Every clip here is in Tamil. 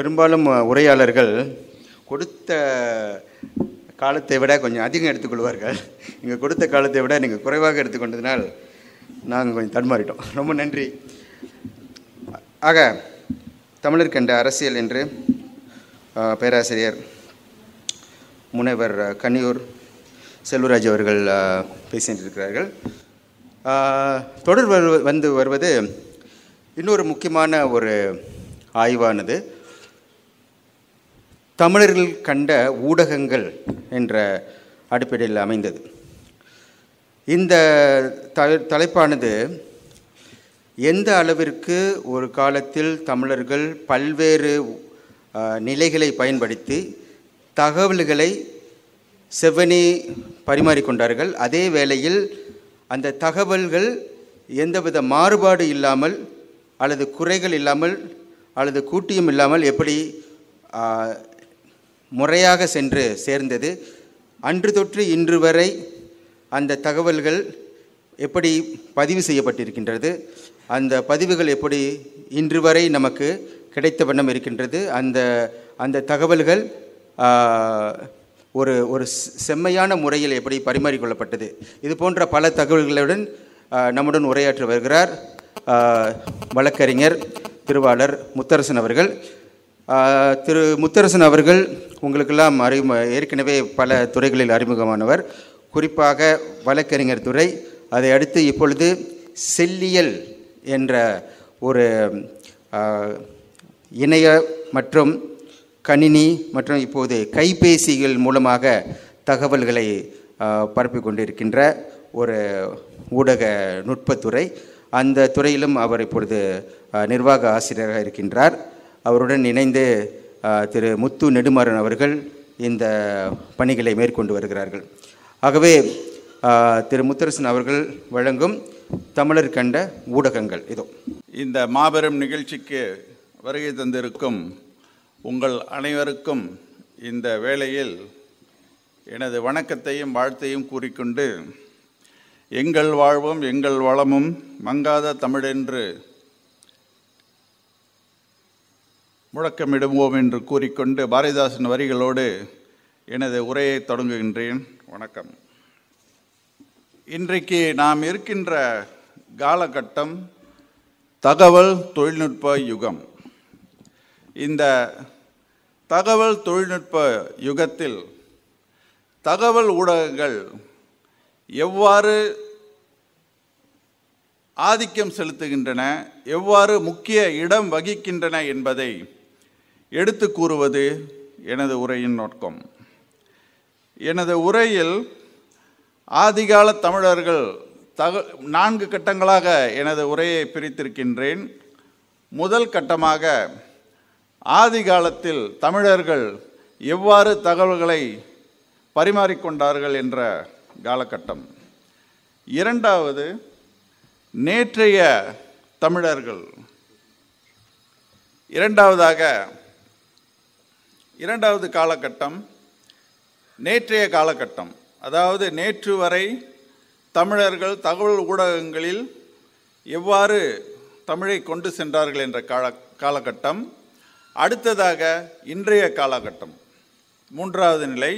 பெரும்பாலும் உரையாளர்கள் கொடுத்த காலத்தை விட கொஞ்சம் அதிகம் எடுத்துக்கொள்வார்கள் நீங்கள் கொடுத்த காலத்தை விட நீங்கள் குறைவாக எடுத்துக்கொண்டதினால் நாங்கள் கொஞ்சம் தடுமாறிட்டோம் ரொம்ப நன்றி ஆக தமிழர் கண்ட அரசியல் என்று பேராசிரியர் முனைவர் கன்னியூர் செல்வராஜ் அவர்கள் பேசிட்டிருக்கிறார்கள் தொடர் வந்து வருவது இன்னொரு முக்கியமான ஒரு ஆய்வானது தமிழர்கள் கண்ட ஊடகங்கள் என்ற அடிப்படையில் அமைந்தது இந்த த தலைப்பானது எந்த அளவிற்கு ஒரு காலத்தில் தமிழர்கள் பல்வேறு நிலைகளை பயன்படுத்தி தகவல்களை செவ்வனி பரிமாறிக்கொண்டார்கள் அதே வேளையில் அந்த தகவல்கள் எந்தவித மாறுபாடு இல்லாமல் அல்லது குறைகள் இல்லாமல் அல்லது கூட்டியும் இல்லாமல் எப்படி முறையாக சென்று சேர்ந்தது அன்று தொற்று இன்று வரை அந்த தகவல்கள் எப்படி பதிவு செய்யப்பட்டிருக்கின்றது அந்த பதிவுகள் எப்படி இன்று வரை நமக்கு கிடைத்த வண்ணம் இருக்கின்றது அந்த அந்த தகவல்கள் ஒரு ஒரு செம்மையான முறையில் எப்படி பரிமாறிக்கொள்ளப்பட்டது இது போன்ற பல தகவல்களுடன் நம்முடன் உரையாற்றி வருகிறார் வழக்கறிஞர் திருவாளர் முத்தரசன் அவர்கள் திரு முத்தரசன் அவர்கள் உங்களுக்கெல்லாம் அறிமு ஏற்கனவே பல துறைகளில் அறிமுகமானவர் குறிப்பாக வழக்கறிஞர் துறை அதை அடுத்து இப்பொழுது செல்லியல் என்ற ஒரு இணைய மற்றும் கணினி மற்றும் இப்போது கைபேசிகள் மூலமாக தகவல்களை பரப்பி கொண்டிருக்கின்ற ஒரு ஊடக நுட்பத்துறை அந்த துறையிலும் அவர் இப்பொழுது நிர்வாக ஆசிரியராக இருக்கின்றார் அவருடன் இணைந்து திரு முத்து நெடுமாறன் அவர்கள் இந்த பணிகளை மேற்கொண்டு வருகிறார்கள் ஆகவே திரு முத்தரசன் அவர்கள் வழங்கும் தமிழர் கண்ட ஊடகங்கள் இதோ இந்த மாபெரும் நிகழ்ச்சிக்கு வருகை தந்திருக்கும் உங்கள் அனைவருக்கும் இந்த வேளையில் எனது வணக்கத்தையும் வாழ்த்தையும் கூறிக்கொண்டு எங்கள் வாழ்வும் எங்கள் வளமும் மங்காத தமிழென்று முழக்கமிடுவோம் என்று கூறிக்கொண்டு பாரதிதாசன் வரிகளோடு எனது உரையை தொடங்குகின்றேன் வணக்கம் இன்றைக்கு நாம் இருக்கின்ற காலகட்டம் தகவல் தொழில்நுட்ப யுகம் இந்த தகவல் தொழில்நுட்ப யுகத்தில் தகவல் ஊடகங்கள் எவ்வாறு ஆதிக்கம் செலுத்துகின்றன எவ்வாறு முக்கிய இடம் வகிக்கின்றன என்பதை எடுத்து கூறுவது எனது உரையின் நோக்கம் எனது உரையில் ஆதிகால தமிழர்கள் தக நான்கு கட்டங்களாக எனது உரையை பிரித்திருக்கின்றேன் முதல் கட்டமாக ஆதிகாலத்தில் தமிழர்கள் எவ்வாறு தகவல்களை பரிமாறிக்கொண்டார்கள் என்ற காலகட்டம் இரண்டாவது நேற்றைய தமிழர்கள் இரண்டாவதாக இரண்டாவது காலகட்டம் நேற்றைய காலகட்டம் அதாவது நேற்று வரை தமிழர்கள் தகவல் ஊடகங்களில் எவ்வாறு தமிழை கொண்டு சென்றார்கள் என்ற கால காலகட்டம் அடுத்ததாக இன்றைய காலகட்டம் மூன்றாவது நிலை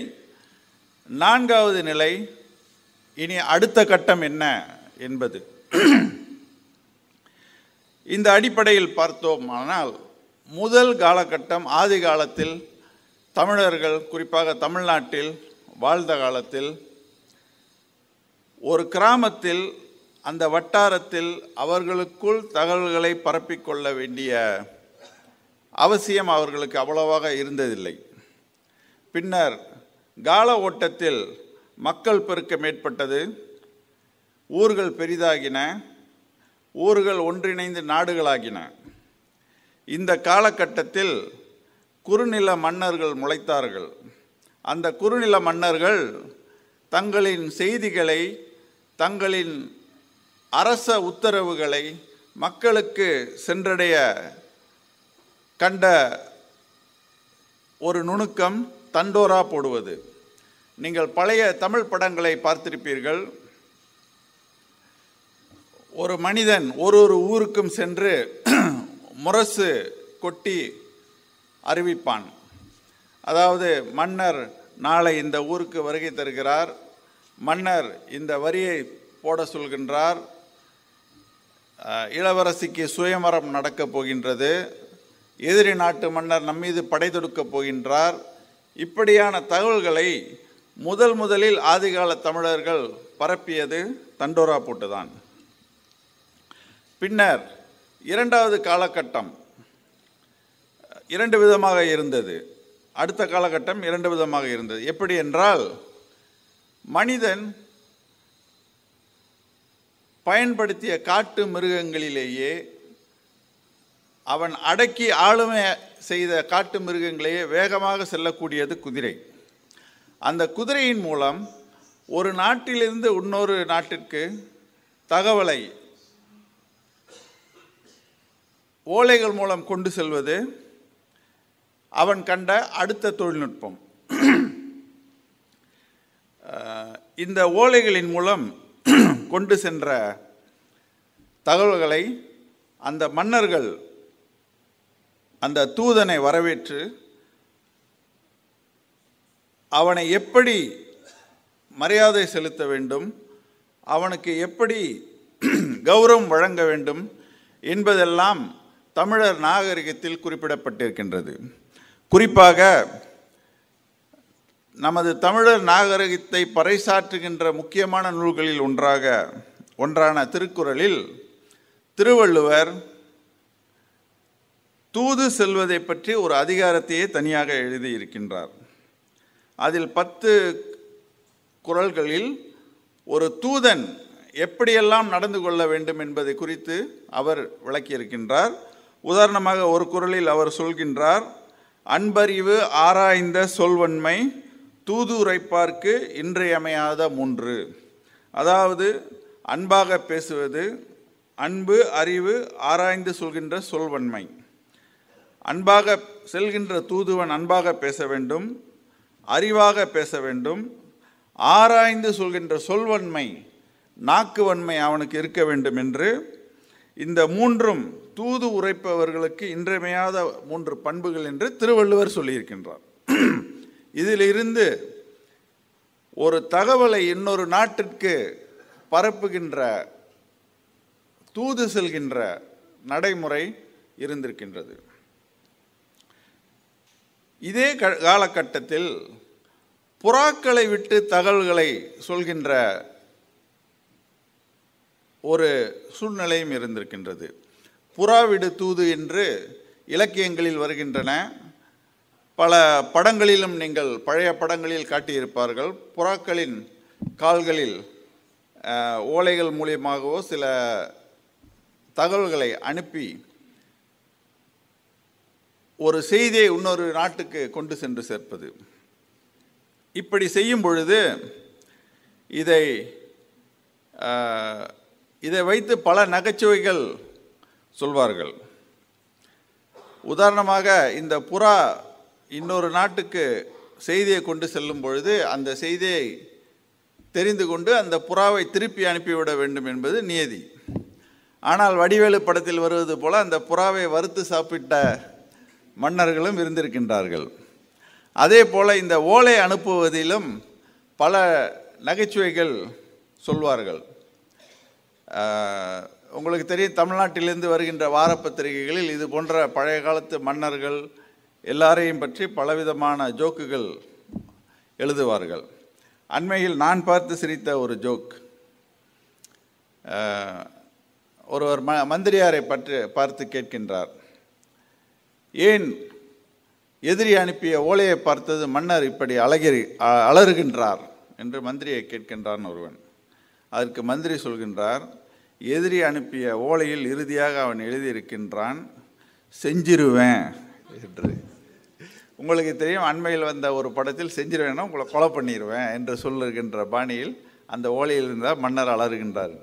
நான்காவது நிலை இனி அடுத்த கட்டம் என்ன என்பது இந்த அடிப்படையில் பார்த்தோமானால் முதல் காலகட்டம் ஆதி காலத்தில் தமிழர்கள் குறிப்பாக தமிழ்நாட்டில் வாழ்ந்த காலத்தில் ஒரு கிராமத்தில் அந்த வட்டாரத்தில் அவர்களுக்குள் தகவல்களை பரப்பிக்கொள்ள வேண்டிய அவசியம் அவர்களுக்கு அவ்வளவாக இருந்ததில்லை பின்னர் கால ஓட்டத்தில் மக்கள் பெருக்கம் ஏற்பட்டது ஊர்கள் பெரிதாகின ஊர்கள் ஒன்றிணைந்து நாடுகளாகின இந்த காலகட்டத்தில் குறுநில மன்னர்கள் முளைத்தார்கள் அந்த குறுநில மன்னர்கள் தங்களின் செய்திகளை தங்களின் அரச உத்தரவுகளை மக்களுக்கு சென்றடைய கண்ட ஒரு நுணுக்கம் தண்டோரா போடுவது நீங்கள் பழைய தமிழ் படங்களை பார்த்திருப்பீர்கள் ஒரு மனிதன் ஒரு ஒரு ஊருக்கும் சென்று முரசு கொட்டி அறிவிப்பான் அதாவது மன்னர் நாளை இந்த ஊருக்கு வருகை தருகிறார் மன்னர் இந்த வரியை போட சொல்கின்றார் இளவரசிக்கு சுயமரம் நடக்கப் போகின்றது எதிரி நாட்டு மன்னர் நம்மீது படை தொடுக்கப் போகின்றார் இப்படியான தகவல்களை முதல் முதலில் ஆதிகால தமிழர்கள் பரப்பியது தண்டோரா போட்டுதான் பின்னர் இரண்டாவது காலகட்டம் இரண்டு விதமாக இருந்தது அடுத்த காலகட்டம் இரண்டு விதமாக இருந்தது எப்படி என்றால் மனிதன் பயன்படுத்திய காட்டு மிருகங்களிலேயே அவன் அடக்கி ஆளுமை செய்த காட்டு மிருகங்களையே வேகமாக செல்லக்கூடியது குதிரை அந்த குதிரையின் மூலம் ஒரு நாட்டிலிருந்து இன்னொரு நாட்டிற்கு தகவலை ஓலைகள் மூலம் கொண்டு செல்வது அவன் கண்ட அடுத்த தொழில்நுட்பம் இந்த ஓலைகளின் மூலம் கொண்டு சென்ற தகவல்களை அந்த மன்னர்கள் அந்த தூதனை வரவேற்று அவனை எப்படி மரியாதை செலுத்த வேண்டும் அவனுக்கு எப்படி கௌரவம் வழங்க வேண்டும் என்பதெல்லாம் தமிழர் நாகரிகத்தில் குறிப்பிடப்பட்டிருக்கின்றது குறிப்பாக நமது தமிழர் நாகரிகத்தை பறைசாற்றுகின்ற முக்கியமான நூல்களில் ஒன்றாக ஒன்றான திருக்குறளில் திருவள்ளுவர் தூது செல்வதை பற்றி ஒரு அதிகாரத்தையே தனியாக எழுதியிருக்கின்றார் அதில் பத்து குரல்களில் ஒரு தூதன் எப்படியெல்லாம் நடந்து கொள்ள வேண்டும் என்பதை குறித்து அவர் விளக்கியிருக்கின்றார் உதாரணமாக ஒரு குரலில் அவர் சொல்கின்றார் அன்பறிவு ஆராய்ந்த சொல்வன்மை தூதுரைப்பார்க்கு இன்றையமையாத மூன்று அதாவது அன்பாக பேசுவது அன்பு அறிவு ஆராய்ந்து சொல்கின்ற சொல்வன்மை அன்பாக செல்கின்ற தூதுவன் அன்பாக பேச வேண்டும் அறிவாக பேச வேண்டும் ஆராய்ந்து சொல்கின்ற சொல்வன்மை நாக்கு வன்மை அவனுக்கு இருக்க வேண்டும் என்று இந்த மூன்றும் தூது உரைப்பவர்களுக்கு இன்றியமையாத மூன்று பண்புகள் என்று திருவள்ளுவர் சொல்லியிருக்கின்றார் இதிலிருந்து ஒரு தகவலை இன்னொரு நாட்டிற்கு பரப்புகின்ற தூது செல்கின்ற நடைமுறை இருந்திருக்கின்றது இதே காலகட்டத்தில் புறாக்களை விட்டு தகவல்களை சொல்கின்ற ஒரு சூழ்நிலையும் இருந்திருக்கின்றது புறாவிடு தூது என்று இலக்கியங்களில் வருகின்றன பல படங்களிலும் நீங்கள் பழைய படங்களில் காட்டியிருப்பார்கள் புறாக்களின் கால்களில் ஓலைகள் மூலியமாகவோ சில தகவல்களை அனுப்பி ஒரு செய்தியை இன்னொரு நாட்டுக்கு கொண்டு சென்று சேர்ப்பது இப்படி செய்யும் பொழுது இதை இதை வைத்து பல நகைச்சுவைகள் சொல்வார்கள் உதாரணமாக இந்த புறா இன்னொரு நாட்டுக்கு செய்தியை கொண்டு செல்லும் பொழுது அந்த செய்தியை தெரிந்து கொண்டு அந்த புறாவை திருப்பி அனுப்பிவிட வேண்டும் என்பது நியதி ஆனால் வடிவேலு படத்தில் வருவது போல அந்த புறாவை வறுத்து சாப்பிட்ட மன்னர்களும் இருந்திருக்கின்றார்கள் அதே போல் இந்த ஓலை அனுப்புவதிலும் பல நகைச்சுவைகள் சொல்வார்கள் உங்களுக்கு தெரியும் தமிழ்நாட்டிலிருந்து வருகின்ற வார பத்திரிகைகளில் இது போன்ற பழைய காலத்து மன்னர்கள் எல்லாரையும் பற்றி பலவிதமான ஜோக்குகள் எழுதுவார்கள் அண்மையில் நான் பார்த்து சிரித்த ஒரு ஜோக் ஒருவர் ம மந்திரியாரை பற்றி பார்த்து கேட்கின்றார் ஏன் எதிரி அனுப்பிய ஓலையை பார்த்தது மன்னர் இப்படி அழகிரி அலறுகின்றார் என்று மந்திரியை கேட்கின்றான் ஒருவன் அதற்கு மந்திரி சொல்கின்றார் எதிரி அனுப்பிய ஓலையில் இறுதியாக அவன் எழுதியிருக்கின்றான் செஞ்சிருவேன் என்று உங்களுக்கு தெரியும் அண்மையில் வந்த ஒரு படத்தில் செஞ்சிருவேன்னா உங்களை கொலை பண்ணிடுவேன் என்று சொல்லுகின்ற பாணியில் அந்த ஓலையில் இருந்தால் மன்னர் அலறுகின்றார்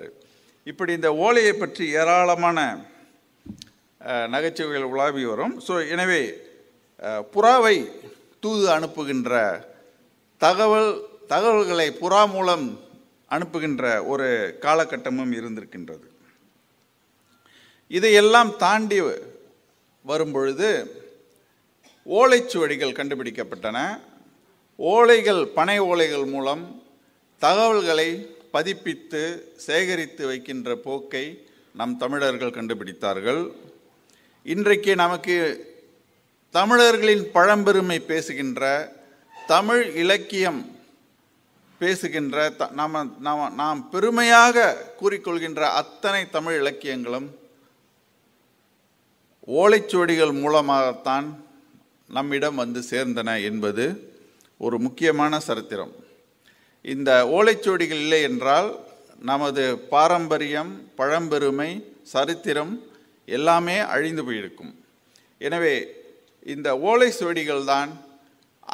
இப்படி இந்த ஓலையை பற்றி ஏராளமான நகைச்சுவைகள் உலாவி வரும் ஸோ எனவே புறாவை தூது அனுப்புகின்ற தகவல் தகவல்களை புறா மூலம் அனுப்புகின்ற ஒரு காலகட்டமும் இருந்திருக்கின்றது இதையெல்லாம் தாண்டி வரும்பொழுது ஓலைச்சுவடிகள் கண்டுபிடிக்கப்பட்டன ஓலைகள் பனை ஓலைகள் மூலம் தகவல்களை பதிப்பித்து சேகரித்து வைக்கின்ற போக்கை நம் தமிழர்கள் கண்டுபிடித்தார்கள் இன்றைக்கு நமக்கு தமிழர்களின் பழம்பெருமை பேசுகின்ற தமிழ் இலக்கியம் பேசுகின்ற த நாம் நாம் நாம் பெருமையாக கூறிக்கொள்கின்ற அத்தனை தமிழ் இலக்கியங்களும் ஓலைச்சுவடிகள் மூலமாகத்தான் நம்மிடம் வந்து சேர்ந்தன என்பது ஒரு முக்கியமான சரித்திரம் இந்த ஓலைச்சுவடிகள் இல்லை என்றால் நமது பாரம்பரியம் பழம்பெருமை சரித்திரம் எல்லாமே அழிந்து போயிருக்கும் எனவே இந்த ஓலைச்சுவடிகள் தான்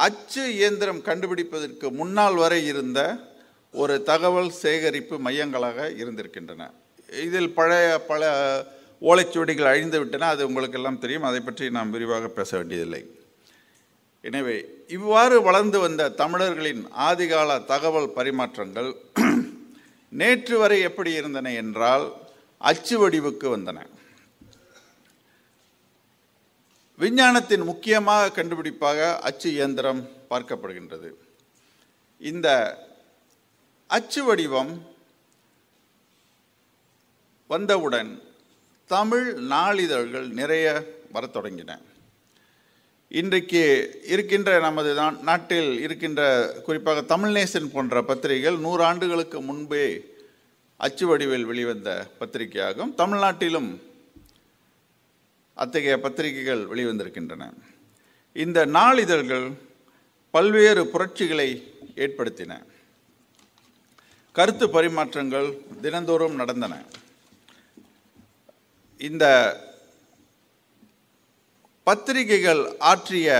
அச்சு இயந்திரம் கண்டுபிடிப்பதற்கு முன்னால் வரை இருந்த ஒரு தகவல் சேகரிப்பு மையங்களாக இருந்திருக்கின்றன இதில் பழைய பல ஓலைச்சுவடிகள் அழிந்து விட்டன அது உங்களுக்கெல்லாம் தெரியும் அதை பற்றி நாம் விரிவாக பேச வேண்டியதில்லை எனவே இவ்வாறு வளர்ந்து வந்த தமிழர்களின் ஆதிகால தகவல் பரிமாற்றங்கள் நேற்று வரை எப்படி இருந்தன என்றால் அச்சு வடிவுக்கு வந்தன விஞ்ஞானத்தின் முக்கியமாக கண்டுபிடிப்பாக அச்சு இயந்திரம் பார்க்கப்படுகின்றது இந்த அச்சு வடிவம் வந்தவுடன் தமிழ் நாளிதழ்கள் நிறைய வரத் தொடங்கின இன்றைக்கு இருக்கின்ற நமது நாட்டில் இருக்கின்ற குறிப்பாக தமிழ்நேசன் போன்ற பத்திரிகைகள் நூறாண்டுகளுக்கு முன்பே அச்சு வடிவில் வெளிவந்த பத்திரிகையாகும் தமிழ்நாட்டிலும் அத்தகைய பத்திரிகைகள் வெளிவந்திருக்கின்றன இந்த நாளிதழ்கள் பல்வேறு புரட்சிகளை ஏற்படுத்தின கருத்து பரிமாற்றங்கள் தினந்தோறும் நடந்தன இந்த பத்திரிகைகள் ஆற்றிய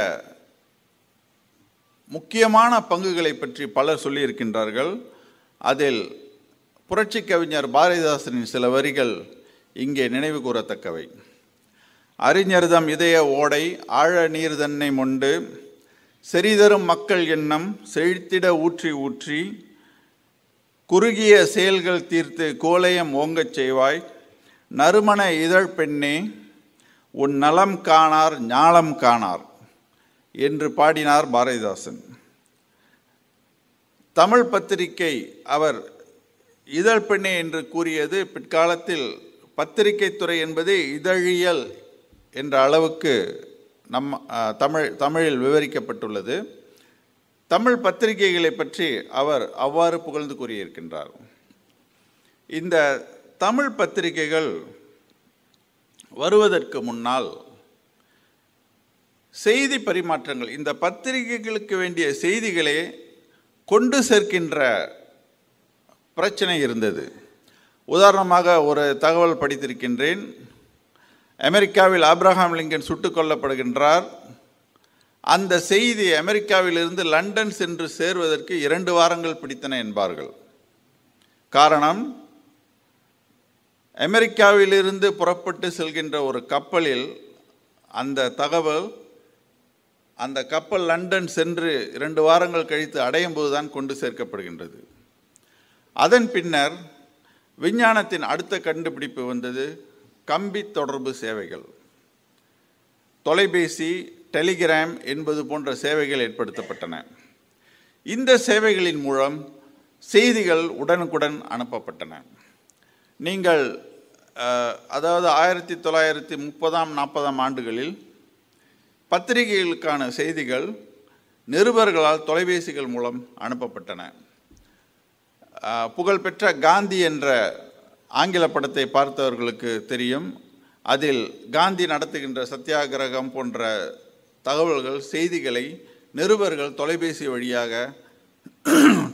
முக்கியமான பங்குகளை பற்றி பலர் சொல்லியிருக்கின்றார்கள் அதில் புரட்சி கவிஞர் பாரதிதாசனின் சில வரிகள் இங்கே நினைவு கூறத்தக்கவை அறிஞர்தம் இதய ஓடை ஆழ நீர் தன்னை மொண்டு செறிதரும் மக்கள் எண்ணம் செழித்திட ஊற்றி ஊற்றி குறுகிய செயல்கள் தீர்த்து கோலயம் ஓங்கச் செய்வாய் நறுமண இதழ் பெண்ணே உன் நலம் காணார் ஞாலம் காணார் என்று பாடினார் பாரதிதாசன் தமிழ் பத்திரிகை அவர் இதழ் பெண்ணே என்று கூறியது பிற்காலத்தில் பத்திரிகை துறை என்பது இதழியல் என்ற அளவுக்கு நம் தமிழ் தமிழில் விவரிக்கப்பட்டுள்ளது தமிழ் பத்திரிகைகளை பற்றி அவர் அவ்வாறு புகழ்ந்து கூறியிருக்கின்றார் இந்த தமிழ் பத்திரிகைகள் வருவதற்கு முன்னால் செய்தி பரிமாற்றங்கள் இந்த பத்திரிகைகளுக்கு வேண்டிய செய்திகளை கொண்டு சேர்க்கின்ற பிரச்சனை இருந்தது உதாரணமாக ஒரு தகவல் படித்திருக்கின்றேன் அமெரிக்காவில் ஆப்ரஹாம் லிங்கன் சுட்டுக் கொல்லப்படுகின்றார் அந்த செய்தி அமெரிக்காவிலிருந்து லண்டன் சென்று சேர்வதற்கு இரண்டு வாரங்கள் பிடித்தன என்பார்கள் காரணம் அமெரிக்காவிலிருந்து புறப்பட்டு செல்கின்ற ஒரு கப்பலில் அந்த தகவல் அந்த கப்பல் லண்டன் சென்று இரண்டு வாரங்கள் கழித்து அடையும் போதுதான் கொண்டு சேர்க்கப்படுகின்றது அதன் பின்னர் விஞ்ஞானத்தின் அடுத்த கண்டுபிடிப்பு வந்தது கம்பி தொடர்பு சேவைகள் தொலைபேசி டெலிகிராம் என்பது போன்ற சேவைகள் ஏற்படுத்தப்பட்டன இந்த சேவைகளின் மூலம் செய்திகள் உடனுக்குடன் அனுப்பப்பட்டன நீங்கள் அதாவது ஆயிரத்தி தொள்ளாயிரத்தி முப்பதாம் நாற்பதாம் ஆண்டுகளில் பத்திரிகைகளுக்கான செய்திகள் நிருபர்களால் தொலைபேசிகள் மூலம் அனுப்பப்பட்டன புகழ்பெற்ற காந்தி என்ற ஆங்கில படத்தை பார்த்தவர்களுக்கு தெரியும் அதில் காந்தி நடத்துகின்ற சத்தியாகிரகம் போன்ற தகவல்கள் செய்திகளை நிருபர்கள் தொலைபேசி வழியாக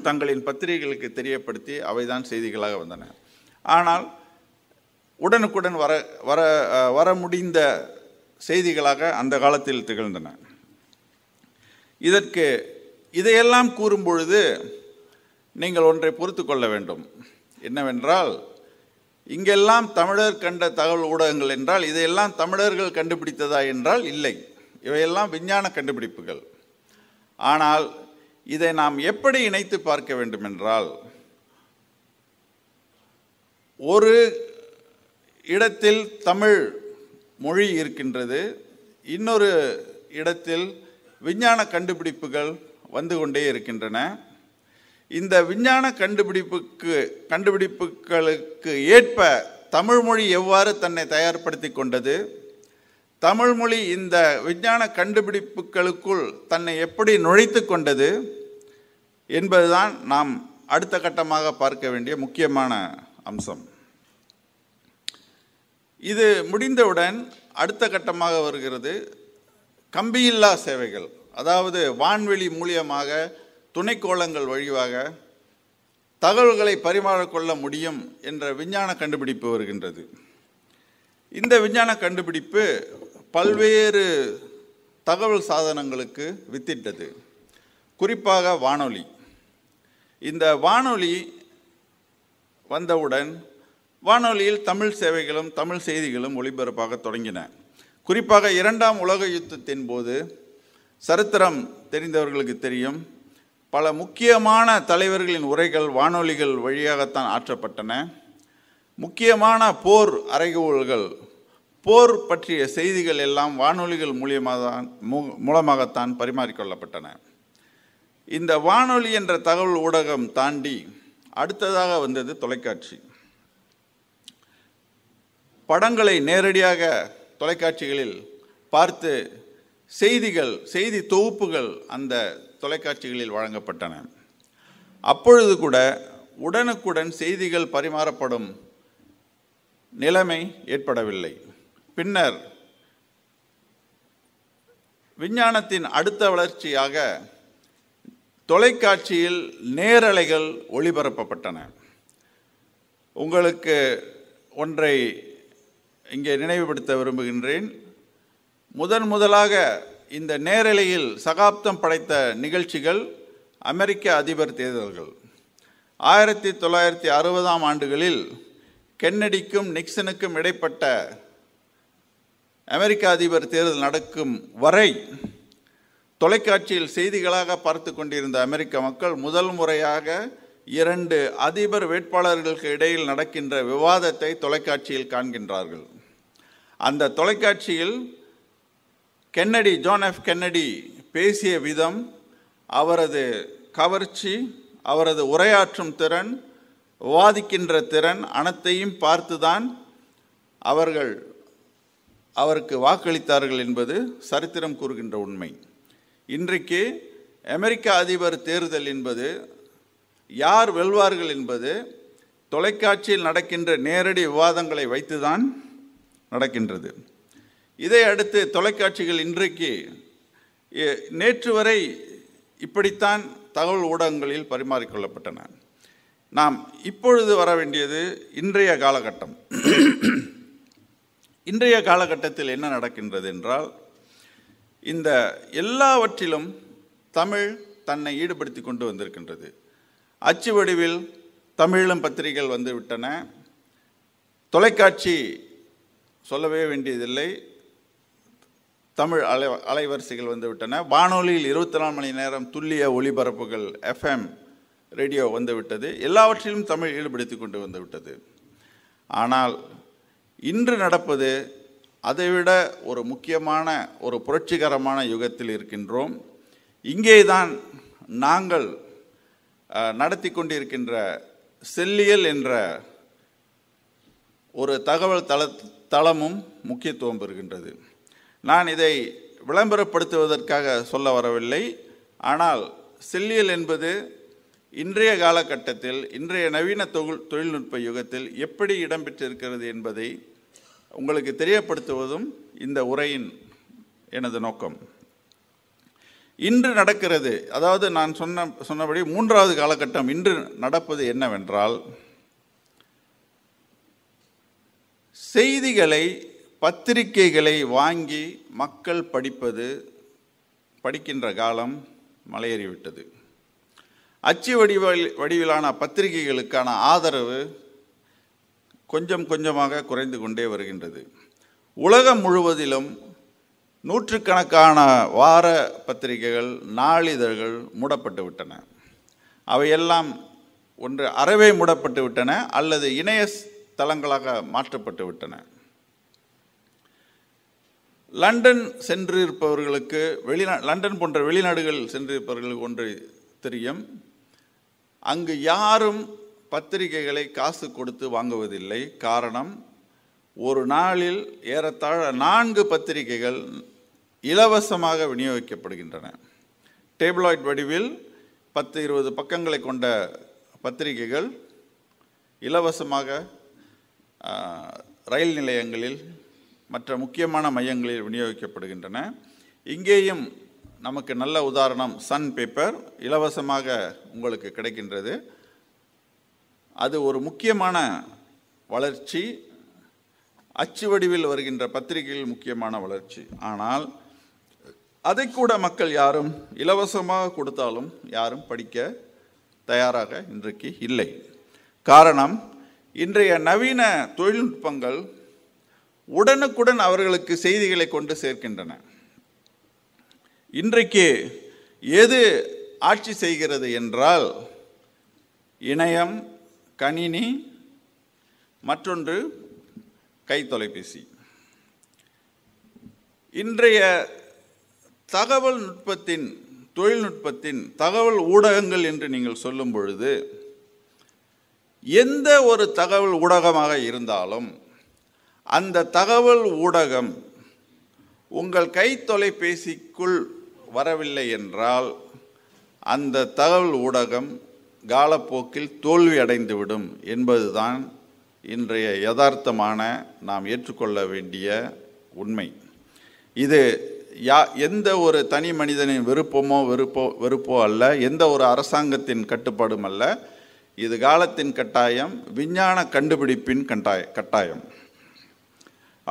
தங்களின் பத்திரிகைகளுக்கு தெரியப்படுத்தி அவைதான் செய்திகளாக வந்தன ஆனால் உடனுக்குடன் வர வர வர முடிந்த செய்திகளாக அந்த காலத்தில் திகழ்ந்தன இதற்கு இதையெல்லாம் கூறும்பொழுது நீங்கள் ஒன்றை பொறுத்து கொள்ள வேண்டும் என்னவென்றால் இங்கெல்லாம் தமிழர் கண்ட தகவல் ஊடகங்கள் என்றால் இதையெல்லாம் தமிழர்கள் கண்டுபிடித்ததா என்றால் இல்லை இவையெல்லாம் விஞ்ஞான கண்டுபிடிப்புகள் ஆனால் இதை நாம் எப்படி இணைத்து பார்க்க வேண்டுமென்றால் ஒரு இடத்தில் தமிழ் மொழி இருக்கின்றது இன்னொரு இடத்தில் விஞ்ஞான கண்டுபிடிப்புகள் வந்து கொண்டே இருக்கின்றன இந்த விஞ்ஞான கண்டுபிடிப்புக்கு கண்டுபிடிப்புகளுக்கு ஏற்ப தமிழ்மொழி எவ்வாறு தன்னை தயார்படுத்தி கொண்டது தமிழ்மொழி இந்த விஞ்ஞான கண்டுபிடிப்புகளுக்குள் தன்னை எப்படி நுழைத்து கொண்டது என்பதுதான் நாம் அடுத்த கட்டமாக பார்க்க வேண்டிய முக்கியமான அம்சம் இது முடிந்தவுடன் அடுத்த கட்டமாக வருகிறது கம்பியில்லா சேவைகள் அதாவது வான்வெளி மூலியமாக துணைக்கோளங்கள் வழியாக தகவல்களை பரிமாறிக்கொள்ள முடியும் என்ற விஞ்ஞான கண்டுபிடிப்பு வருகின்றது இந்த விஞ்ஞான கண்டுபிடிப்பு பல்வேறு தகவல் சாதனங்களுக்கு வித்திட்டது குறிப்பாக வானொலி இந்த வானொலி வந்தவுடன் வானொலியில் தமிழ் சேவைகளும் தமிழ் செய்திகளும் ஒளிபரப்பாக தொடங்கின குறிப்பாக இரண்டாம் உலக யுத்தத்தின் போது சரித்திரம் தெரிந்தவர்களுக்கு தெரியும் பல முக்கியமான தலைவர்களின் உரைகள் வானொலிகள் வழியாகத்தான் ஆற்றப்பட்டன முக்கியமான போர் அறைகோள்கள் போர் பற்றிய செய்திகள் எல்லாம் வானொலிகள் மூலியமாக தான் மூலமாகத்தான் பரிமாறிக்கொள்ளப்பட்டன இந்த வானொலி என்ற தகவல் ஊடகம் தாண்டி அடுத்ததாக வந்தது தொலைக்காட்சி படங்களை நேரடியாக தொலைக்காட்சிகளில் பார்த்து செய்திகள் செய்தி தொகுப்புகள் அந்த தொலைக்காட்சிகளில் வழங்கப்பட்டன அப்பொழுது கூட உடனுக்குடன் செய்திகள் பரிமாறப்படும் நிலைமை ஏற்படவில்லை பின்னர் விஞ்ஞானத்தின் அடுத்த வளர்ச்சியாக தொலைக்காட்சியில் நேரலைகள் ஒளிபரப்பப்பட்டன உங்களுக்கு ஒன்றை இங்கே நினைவுபடுத்த விரும்புகின்றேன் முதன் முதலாக இந்த நேரலையில் சகாப்தம் படைத்த நிகழ்ச்சிகள் அமெரிக்க அதிபர் தேர்தல்கள் ஆயிரத்தி தொள்ளாயிரத்தி அறுபதாம் ஆண்டுகளில் கென்னடிக்கும் நிக்சனுக்கும் இடைப்பட்ட அமெரிக்க அதிபர் தேர்தல் நடக்கும் வரை தொலைக்காட்சியில் செய்திகளாக பார்த்து கொண்டிருந்த அமெரிக்க மக்கள் முதல் முறையாக இரண்டு அதிபர் வேட்பாளர்களுக்கு இடையில் நடக்கின்ற விவாதத்தை தொலைக்காட்சியில் காண்கின்றார்கள் அந்த தொலைக்காட்சியில் கென்னடி ஜான் எஃப் கென்னடி பேசிய விதம் அவரது கவர்ச்சி அவரது உரையாற்றும் திறன் வாதிக்கின்ற திறன் அனைத்தையும் பார்த்துதான் அவர்கள் அவருக்கு வாக்களித்தார்கள் என்பது சரித்திரம் கூறுகின்ற உண்மை இன்றைக்கு அமெரிக்க அதிபர் தேர்தல் என்பது யார் வெல்வார்கள் என்பது தொலைக்காட்சியில் நடக்கின்ற நேரடி விவாதங்களை வைத்துதான் நடக்கின்றது இதை அடுத்து தொலைக்காட்சிகள் இன்றைக்கு நேற்று வரை இப்படித்தான் தகவல் ஊடகங்களில் பரிமாறிக்கொள்ளப்பட்டன நாம் இப்பொழுது வர வேண்டியது இன்றைய காலகட்டம் இன்றைய காலகட்டத்தில் என்ன நடக்கின்றது என்றால் இந்த எல்லாவற்றிலும் தமிழ் தன்னை ஈடுபடுத்தி கொண்டு வந்திருக்கின்றது அச்சு வடிவில் தமிழிலும் பத்திரிகைகள் வந்துவிட்டன தொலைக்காட்சி சொல்லவே வேண்டியதில்லை தமிழ் அலை அலைவரிசைகள் வந்துவிட்டன வானொலியில் இருபத்தி நாலு மணி நேரம் துல்லிய ஒளிபரப்புகள் எஃப்எம் ரேடியோ வந்துவிட்டது எல்லாவற்றிலும் தமிழ் ஈடுபடுத்தி கொண்டு வந்துவிட்டது ஆனால் இன்று நடப்பது அதைவிட ஒரு முக்கியமான ஒரு புரட்சிகரமான யுகத்தில் இருக்கின்றோம் இங்கே தான் நாங்கள் நடத்தி கொண்டிருக்கின்ற செல்லியல் என்ற ஒரு தகவல் தள தளமும் முக்கியத்துவம் பெறுகின்றது நான் இதை விளம்பரப்படுத்துவதற்காக சொல்ல வரவில்லை ஆனால் செல்லியல் என்பது இன்றைய காலகட்டத்தில் இன்றைய நவீன தொழில் தொழில்நுட்ப யுகத்தில் எப்படி இடம்பெற்றிருக்கிறது என்பதை உங்களுக்கு தெரியப்படுத்துவதும் இந்த உரையின் எனது நோக்கம் இன்று நடக்கிறது அதாவது நான் சொன்ன சொன்னபடி மூன்றாவது காலகட்டம் இன்று நடப்பது என்னவென்றால் செய்திகளை பத்திரிகைகளை வாங்கி மக்கள் படிப்பது படிக்கின்ற காலம் மலையேறிவிட்டது அச்சு வடிவ வடிவிலான பத்திரிகைகளுக்கான ஆதரவு கொஞ்சம் கொஞ்சமாக குறைந்து கொண்டே வருகின்றது உலகம் முழுவதிலும் நூற்றுக்கணக்கான வார பத்திரிகைகள் நாளிதழ்கள் மூடப்பட்டு விட்டன அவையெல்லாம் ஒன்று அறவே மூடப்பட்டு விட்டன அல்லது இணைய தளங்களாக மாற்றப்பட்டு விட்டன லண்டன் சென்றிருப்பவர்களுக்கு வெளிநா லண்டன் போன்ற வெளிநாடுகள் சென்றிருப்பவர்களுக்கு ஒன்று தெரியும் அங்கு யாரும் பத்திரிகைகளை காசு கொடுத்து வாங்குவதில்லை காரணம் ஒரு நாளில் ஏறத்தாழ நான்கு பத்திரிகைகள் இலவசமாக விநியோகிக்கப்படுகின்றன டேப்லாய்ட் வடிவில் பத்து இருபது பக்கங்களை கொண்ட பத்திரிகைகள் இலவசமாக ரயில் நிலையங்களில் மற்ற முக்கியமான மையங்களில் விநியோகிக்கப்படுகின்றன இங்கேயும் நமக்கு நல்ல உதாரணம் சன் பேப்பர் இலவசமாக உங்களுக்கு கிடைக்கின்றது அது ஒரு முக்கியமான வளர்ச்சி அச்சு வடிவில் வருகின்ற பத்திரிகைகள் முக்கியமான வளர்ச்சி ஆனால் அதை கூட மக்கள் யாரும் இலவசமாக கொடுத்தாலும் யாரும் படிக்க தயாராக இன்றைக்கு இல்லை காரணம் இன்றைய நவீன தொழில்நுட்பங்கள் உடனுக்குடன் அவர்களுக்கு செய்திகளை கொண்டு சேர்க்கின்றன இன்றைக்கு எது ஆட்சி செய்கிறது என்றால் இணையம் கணினி மற்றொன்று கைத்தொலைபேசி இன்றைய தகவல் நுட்பத்தின் தொழில்நுட்பத்தின் தகவல் ஊடகங்கள் என்று நீங்கள் சொல்லும் பொழுது எந்த ஒரு தகவல் ஊடகமாக இருந்தாலும் அந்த தகவல் ஊடகம் உங்கள் கை தொலைபேசிக்குள் வரவில்லை என்றால் அந்த தகவல் ஊடகம் காலப்போக்கில் தோல்வி அடைந்துவிடும் என்பதுதான் இன்றைய யதார்த்தமான நாம் ஏற்றுக்கொள்ள வேண்டிய உண்மை இது யா எந்த ஒரு தனி மனிதனின் விருப்பமோ விருப்போ வெறுப்போ அல்ல எந்த ஒரு அரசாங்கத்தின் கட்டுப்பாடும் அல்ல இது காலத்தின் கட்டாயம் விஞ்ஞான கண்டுபிடிப்பின் கட்டாய கட்டாயம்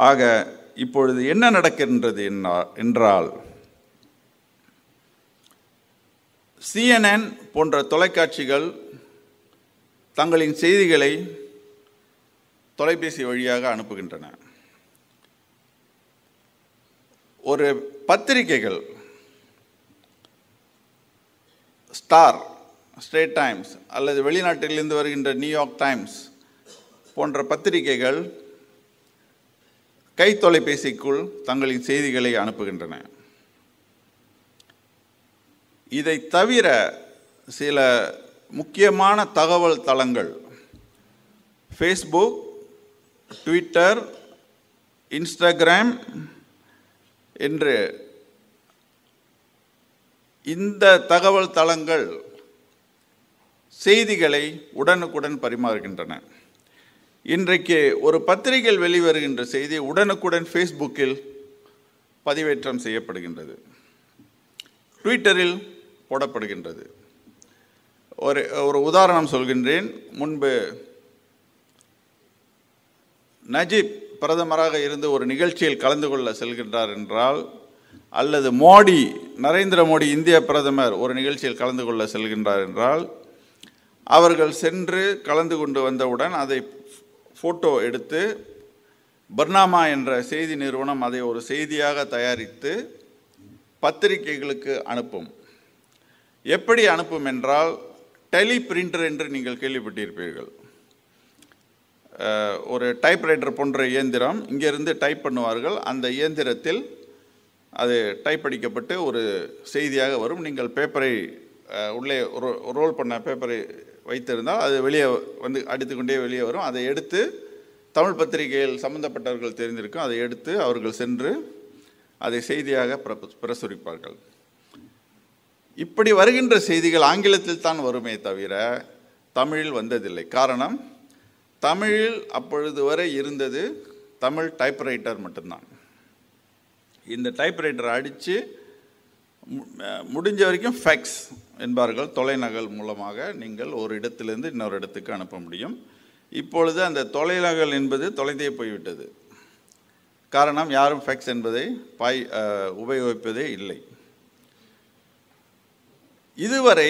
ஆக இப்பொழுது என்ன நடக்கின்றது என்றால் சிஎன்என் போன்ற தொலைக்காட்சிகள் தங்களின் செய்திகளை தொலைபேசி வழியாக அனுப்புகின்றன ஒரு பத்திரிகைகள் ஸ்டார் ஸ்டேட் டைம்ஸ் அல்லது வெளிநாட்டிலிருந்து வருகின்ற நியூயார்க் டைம்ஸ் போன்ற பத்திரிகைகள் கை தொலைபேசிக்குள் தங்களின் செய்திகளை அனுப்புகின்றன இதை தவிர சில முக்கியமான தகவல் தளங்கள் ஃபேஸ்புக் ட்விட்டர் இன்ஸ்டாகிராம் என்று இந்த தகவல் தளங்கள் செய்திகளை உடனுக்குடன் பரிமாறுகின்றன இன்றைக்கு ஒரு பத்திரிகையில் வெளிவருகின்ற செய்தி உடனுக்குடன் ஃபேஸ்புக்கில் பதிவேற்றம் செய்யப்படுகின்றது ட்விட்டரில் போடப்படுகின்றது ஒரு ஒரு உதாரணம் சொல்கின்றேன் முன்பு நஜீப் பிரதமராக இருந்து ஒரு நிகழ்ச்சியில் கலந்து கொள்ள செல்கின்றார் என்றால் அல்லது மோடி நரேந்திர மோடி இந்திய பிரதமர் ஒரு நிகழ்ச்சியில் கலந்து கொள்ள செல்கின்றார் என்றால் அவர்கள் சென்று கலந்து கொண்டு வந்தவுடன் அதை ஃபோட்டோ எடுத்து பர்னாமா என்ற செய்தி நிறுவனம் அதை ஒரு செய்தியாக தயாரித்து பத்திரிகைகளுக்கு அனுப்பும் எப்படி அனுப்பும் என்றால் டெலி பிரிண்டர் என்று நீங்கள் கேள்விப்பட்டிருப்பீர்கள் ஒரு டைப்ரைட்டர் போன்ற இயந்திரம் இங்கேருந்து டைப் பண்ணுவார்கள் அந்த இயந்திரத்தில் அது டைப் அடிக்கப்பட்டு ஒரு செய்தியாக வரும் நீங்கள் பேப்பரை உள்ளே ரோல் பண்ண பேப்பரை வைத்திருந்தால் அது வெளியே வந்து அடித்துக்கொண்டே வெளியே வரும் அதை எடுத்து தமிழ் பத்திரிகையில் சம்பந்தப்பட்டவர்கள் தெரிந்திருக்கும் அதை எடுத்து அவர்கள் சென்று அதை செய்தியாக பிரசுரிப்பார்கள் இப்படி வருகின்ற செய்திகள் ஆங்கிலத்தில் தான் வருமே தவிர தமிழில் வந்ததில்லை காரணம் தமிழில் அப்பொழுது வரை இருந்தது தமிழ் டைப்ரைட்டர் மட்டும்தான் இந்த டைப்ரைட்டரை அடித்து முடிஞ்ச வரைக்கும் ஃபேக்ஸ் என்பார்கள் தொலைநகல் மூலமாக நீங்கள் ஒரு இடத்திலிருந்து இன்னொரு இடத்துக்கு அனுப்ப முடியும் இப்பொழுது அந்த தொலைநகல் என்பது தொலைந்தே போய்விட்டது காரணம் யாரும் ஃபேக்ஸ் என்பதை பாய் உபயோகிப்பதே இல்லை இதுவரை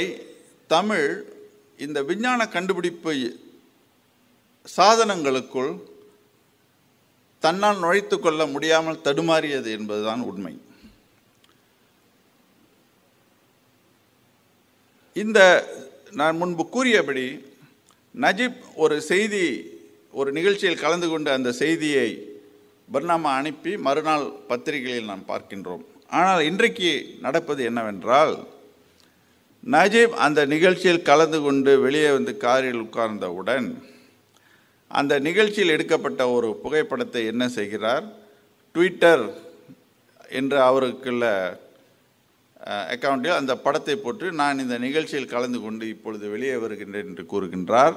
தமிழ் இந்த விஞ்ஞான கண்டுபிடிப்பு சாதனங்களுக்குள் தன்னால் நுழைத்து கொள்ள முடியாமல் தடுமாறியது என்பதுதான் உண்மை இந்த நான் முன்பு கூறியபடி நஜீப் ஒரு செய்தி ஒரு நிகழ்ச்சியில் கலந்து கொண்டு அந்த செய்தியை பர்னாமா அனுப்பி மறுநாள் பத்திரிகைகளில் நாம் பார்க்கின்றோம் ஆனால் இன்றைக்கு நடப்பது என்னவென்றால் நஜீப் அந்த நிகழ்ச்சியில் கலந்து கொண்டு வெளியே வந்து காரில் உட்கார்ந்தவுடன் அந்த நிகழ்ச்சியில் எடுக்கப்பட்ட ஒரு புகைப்படத்தை என்ன செய்கிறார் ட்விட்டர் என்று அவருக்குள்ள அக்கௌண்ட்டில் அந்த படத்தை போட்டு நான் இந்த நிகழ்ச்சியில் கலந்து கொண்டு இப்பொழுது வெளியே வருகின்றேன் என்று கூறுகின்றார்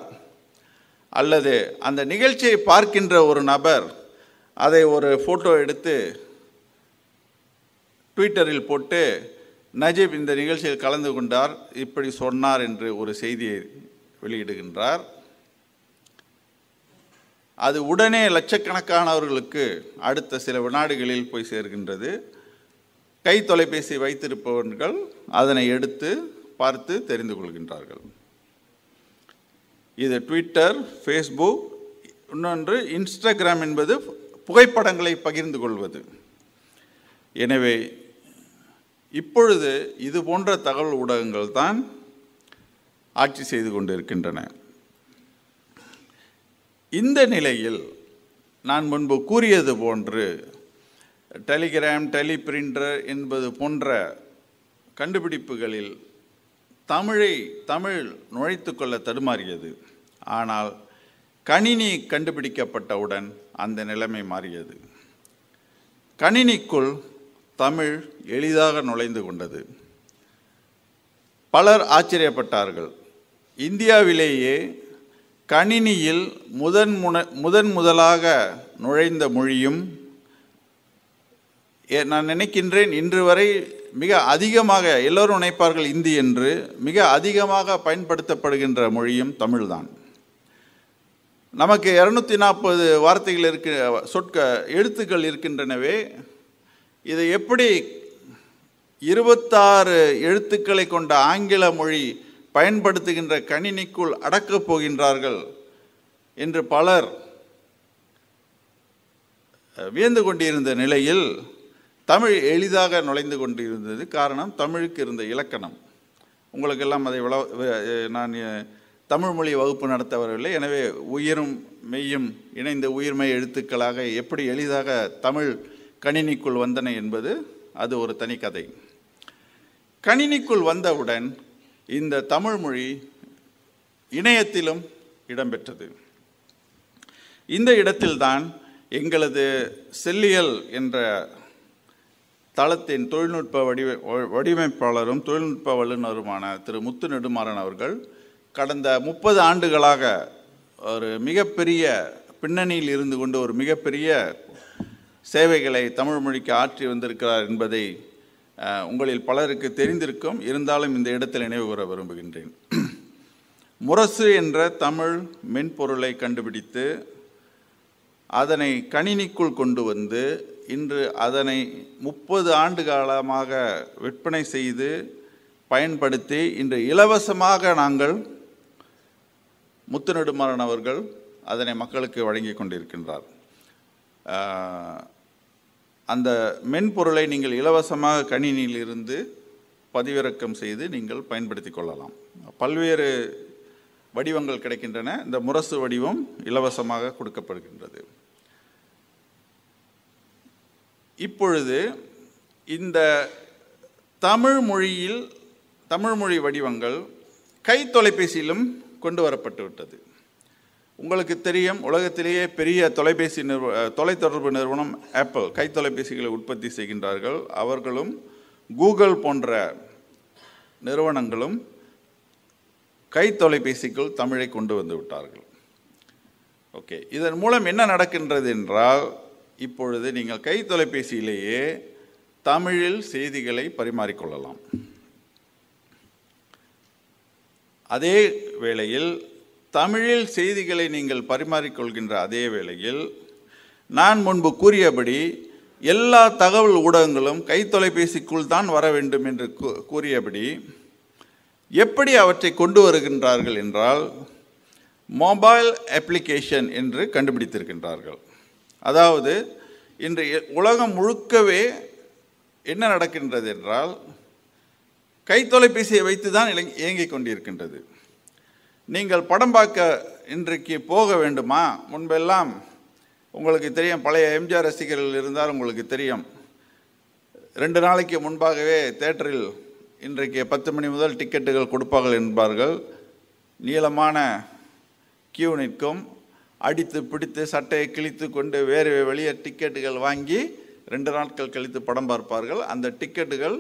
அல்லது அந்த நிகழ்ச்சியை பார்க்கின்ற ஒரு நபர் அதை ஒரு ஃபோட்டோ எடுத்து ட்விட்டரில் போட்டு நஜீப் இந்த நிகழ்ச்சியில் கலந்து கொண்டார் இப்படி சொன்னார் என்று ஒரு செய்தியை வெளியிடுகின்றார் அது உடனே லட்சக்கணக்கானவர்களுக்கு அடுத்த சில வினாடுகளில் போய் சேர்கின்றது கை தொலைபேசி வைத்திருப்பவர்கள் அதனை எடுத்து பார்த்து தெரிந்து கொள்கின்றார்கள் இது ட்விட்டர் ஃபேஸ்புக் இன்னொன்று இன்ஸ்டாகிராம் என்பது புகைப்படங்களை பகிர்ந்து கொள்வது எனவே இப்பொழுது இது போன்ற தகவல் ஊடகங்கள் தான் ஆட்சி செய்து கொண்டிருக்கின்றன இந்த நிலையில் நான் முன்பு கூறியது போன்று டெலிகிராம் டெலிபிரிண்டர் என்பது போன்ற கண்டுபிடிப்புகளில் தமிழை தமிழ் நுழைத்து கொள்ள தடுமாறியது ஆனால் கணினி கண்டுபிடிக்கப்பட்டவுடன் அந்த நிலைமை மாறியது கணினிக்குள் தமிழ் எளிதாக நுழைந்து கொண்டது பலர் ஆச்சரியப்பட்டார்கள் இந்தியாவிலேயே கணினியில் முதன் முன முதன் முதலாக நுழைந்த மொழியும் நான் நினைக்கின்றேன் இன்று வரை மிக அதிகமாக எல்லோரும் நினைப்பார்கள் இந்தி என்று மிக அதிகமாக பயன்படுத்தப்படுகின்ற மொழியும் தமிழ்தான் நமக்கு இரநூத்தி நாற்பது வார்த்தைகள் இருக்க சொற்க எழுத்துக்கள் இருக்கின்றனவே இதை எப்படி இருபத்தாறு எழுத்துக்களை கொண்ட ஆங்கில மொழி பயன்படுத்துகின்ற கணினிக்குள் அடக்கப் போகின்றார்கள் என்று பலர் வியந்து கொண்டிருந்த நிலையில் தமிழ் எளிதாக நுழைந்து கொண்டிருந்தது காரணம் தமிழுக்கு இருந்த இலக்கணம் உங்களுக்கெல்லாம் அதை விள நான் தமிழ் மொழி வகுப்பு நடத்த வரவில்லை எனவே உயிரும் மெய்யும் இணைந்த உயிர்மை எழுத்துக்களாக எப்படி எளிதாக தமிழ் கணினிக்குள் வந்தன என்பது அது ஒரு தனி கதை கணினிக்குள் வந்தவுடன் இந்த தமிழ் மொழி இணையத்திலும் இடம்பெற்றது இந்த இடத்தில்தான் எங்களது செல்லியல் என்ற தளத்தின் தொழில்நுட்ப வடிவ வடிவமைப்பாளரும் தொழில்நுட்ப வல்லுநருமான திரு முத்து நெடுமாறன் அவர்கள் கடந்த முப்பது ஆண்டுகளாக ஒரு மிகப்பெரிய பின்னணியில் இருந்து கொண்டு ஒரு மிகப்பெரிய சேவைகளை தமிழ் மொழிக்கு ஆற்றி வந்திருக்கிறார் என்பதை உங்களில் பலருக்கு தெரிந்திருக்கும் இருந்தாலும் இந்த இடத்தில் நினைவு கூற விரும்புகின்றேன் முரசு என்ற தமிழ் மென்பொருளை கண்டுபிடித்து அதனை கணினிக்குள் கொண்டு வந்து இன்று அதனை முப்பது ஆண்டு காலமாக விற்பனை செய்து பயன்படுத்தி இன்று இலவசமாக நாங்கள் முத்துநெடுமாறன் அவர்கள் அதனை மக்களுக்கு வழங்கி கொண்டிருக்கின்றார் அந்த மென்பொருளை நீங்கள் இலவசமாக கணினியிலிருந்து பதிவிறக்கம் செய்து நீங்கள் பயன்படுத்தி கொள்ளலாம் பல்வேறு வடிவங்கள் கிடைக்கின்றன இந்த முரசு வடிவம் இலவசமாக கொடுக்கப்படுகின்றது இப்பொழுது இந்த தமிழ் மொழியில் தமிழ் மொழி வடிவங்கள் கை தொலைபேசியிலும் கொண்டு வரப்பட்டு விட்டது உங்களுக்கு தெரியும் உலகத்திலேயே பெரிய தொலைபேசி நிறுவ தொலைத்தொடர்பு நிறுவனம் ஆப்பிள் கை தொலைபேசிகளை உற்பத்தி செய்கின்றார்கள் அவர்களும் கூகுள் போன்ற நிறுவனங்களும் கை தொலைபேசிக்குள் தமிழை கொண்டு வந்து விட்டார்கள் ஓகே இதன் மூலம் என்ன நடக்கின்றது என்றால் இப்பொழுது நீங்கள் கை தொலைபேசியிலேயே தமிழில் செய்திகளை பரிமாறிக்கொள்ளலாம் அதே வேளையில் தமிழில் செய்திகளை நீங்கள் பரிமாறிக்கொள்கின்ற அதே வேளையில் நான் முன்பு கூறியபடி எல்லா தகவல் ஊடகங்களும் கை தொலைபேசிக்குள் தான் வர வேண்டும் என்று கூறியபடி எப்படி அவற்றை கொண்டு வருகின்றார்கள் என்றால் மொபைல் அப்ளிகேஷன் என்று கண்டுபிடித்திருக்கின்றார்கள் அதாவது இன்று உலகம் முழுக்கவே என்ன நடக்கின்றது என்றால் கை தொலைபேசியை வைத்து தான் இயங்கிக் கொண்டிருக்கின்றது நீங்கள் படம் பார்க்க இன்றைக்கு போக வேண்டுமா முன்பெல்லாம் உங்களுக்கு தெரியும் பழைய எம்ஜிஆர் ரசிகர்கள் இருந்தால் உங்களுக்கு தெரியும் ரெண்டு நாளைக்கு முன்பாகவே தேட்டரில் இன்றைக்கு பத்து மணி முதல் டிக்கெட்டுகள் கொடுப்பார்கள் என்பார்கள் நீளமான கியூ நிற்கும் அடித்து பிடித்து சட்டையை கிழித்து கொண்டு வேறு வெளியே டிக்கெட்டுகள் வாங்கி ரெண்டு நாட்கள் கழித்து படம் பார்ப்பார்கள் அந்த டிக்கெட்டுகள்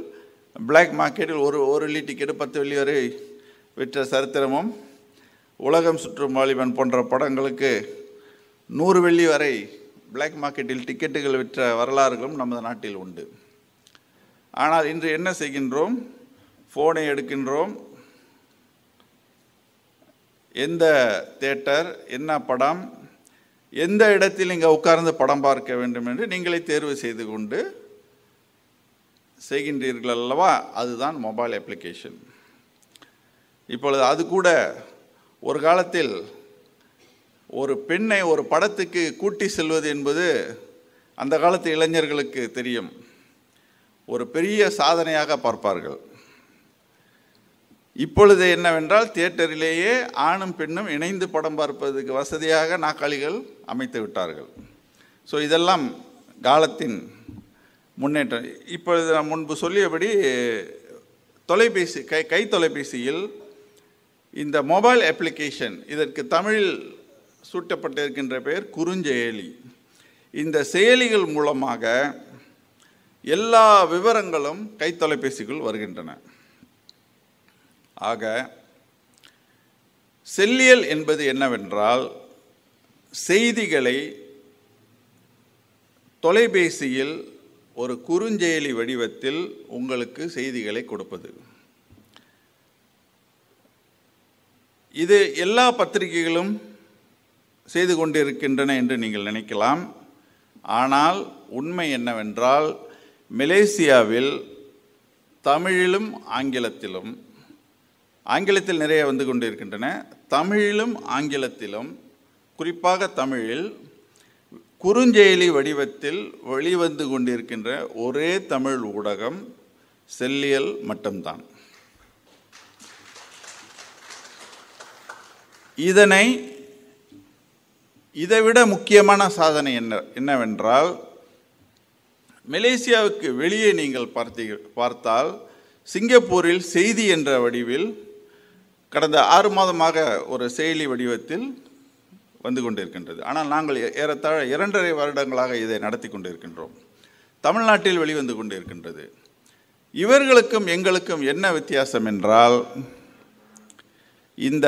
பிளாக் மார்க்கெட்டில் ஒரு ஒரு வெள்ளி டிக்கெட்டு பத்து வெள்ளி வரை விற்ற சரித்திரமும் உலகம் சுற்றும் வாலிபன் போன்ற படங்களுக்கு நூறு வெள்ளி வரை பிளாக் மார்க்கெட்டில் டிக்கெட்டுகள் விற்ற வரலாறுகளும் நமது நாட்டில் உண்டு ஆனால் இன்று என்ன செய்கின்றோம் ஃபோனை எடுக்கின்றோம் எந்த தேட்டர் என்ன படம் எந்த இடத்தில் நீங்கள் உட்கார்ந்து படம் பார்க்க வேண்டும் என்று நீங்களே தேர்வு செய்து கொண்டு செய்கின்றீர்கள் அல்லவா அதுதான் மொபைல் அப்ளிகேஷன் இப்பொழுது அது கூட ஒரு காலத்தில் ஒரு பெண்ணை ஒரு படத்துக்கு கூட்டி செல்வது என்பது அந்த காலத்து இளைஞர்களுக்கு தெரியும் ஒரு பெரிய சாதனையாக பார்ப்பார்கள் இப்பொழுது என்னவென்றால் தியேட்டரிலேயே ஆணும் பெண்ணும் இணைந்து படம் பார்ப்பதற்கு வசதியாக நாக்காளிகள் அமைத்து விட்டார்கள் ஸோ இதெல்லாம் காலத்தின் முன்னேற்றம் இப்பொழுது நான் முன்பு சொல்லியபடி தொலைபேசி கை கை தொலைபேசியில் இந்த மொபைல் அப்ளிகேஷன் இதற்கு தமிழில் சூட்டப்பட்டிருக்கின்ற பெயர் குறுஞ்செயலி இந்த செயலிகள் மூலமாக எல்லா விவரங்களும் தொலைபேசிக்குள் வருகின்றன ஆக செல்லியல் என்பது என்னவென்றால் செய்திகளை தொலைபேசியில் ஒரு குறுஞ்செயலி வடிவத்தில் உங்களுக்கு செய்திகளை கொடுப்பது இது எல்லா பத்திரிகைகளும் செய்து கொண்டிருக்கின்றன என்று நீங்கள் நினைக்கலாம் ஆனால் உண்மை என்னவென்றால் மலேசியாவில் தமிழிலும் ஆங்கிலத்திலும் ஆங்கிலத்தில் நிறைய வந்து கொண்டிருக்கின்றன தமிழிலும் ஆங்கிலத்திலும் குறிப்பாக தமிழில் குறுஞ்செயலி வடிவத்தில் வெளிவந்து கொண்டிருக்கின்ற ஒரே தமிழ் ஊடகம் செல்லியல் மட்டும்தான் இதனை இதைவிட முக்கியமான சாதனை என்ன என்னவென்றால் மலேசியாவுக்கு வெளியே நீங்கள் பார்த்தீ பார்த்தால் சிங்கப்பூரில் செய்தி என்ற வடிவில் கடந்த ஆறு மாதமாக ஒரு செயலி வடிவத்தில் வந்து கொண்டிருக்கின்றது ஆனால் நாங்கள் ஏறத்தாழ இரண்டரை வருடங்களாக இதை நடத்தி கொண்டிருக்கின்றோம் தமிழ்நாட்டில் வெளிவந்து கொண்டிருக்கின்றது இவர்களுக்கும் எங்களுக்கும் என்ன வித்தியாசம் என்றால் இந்த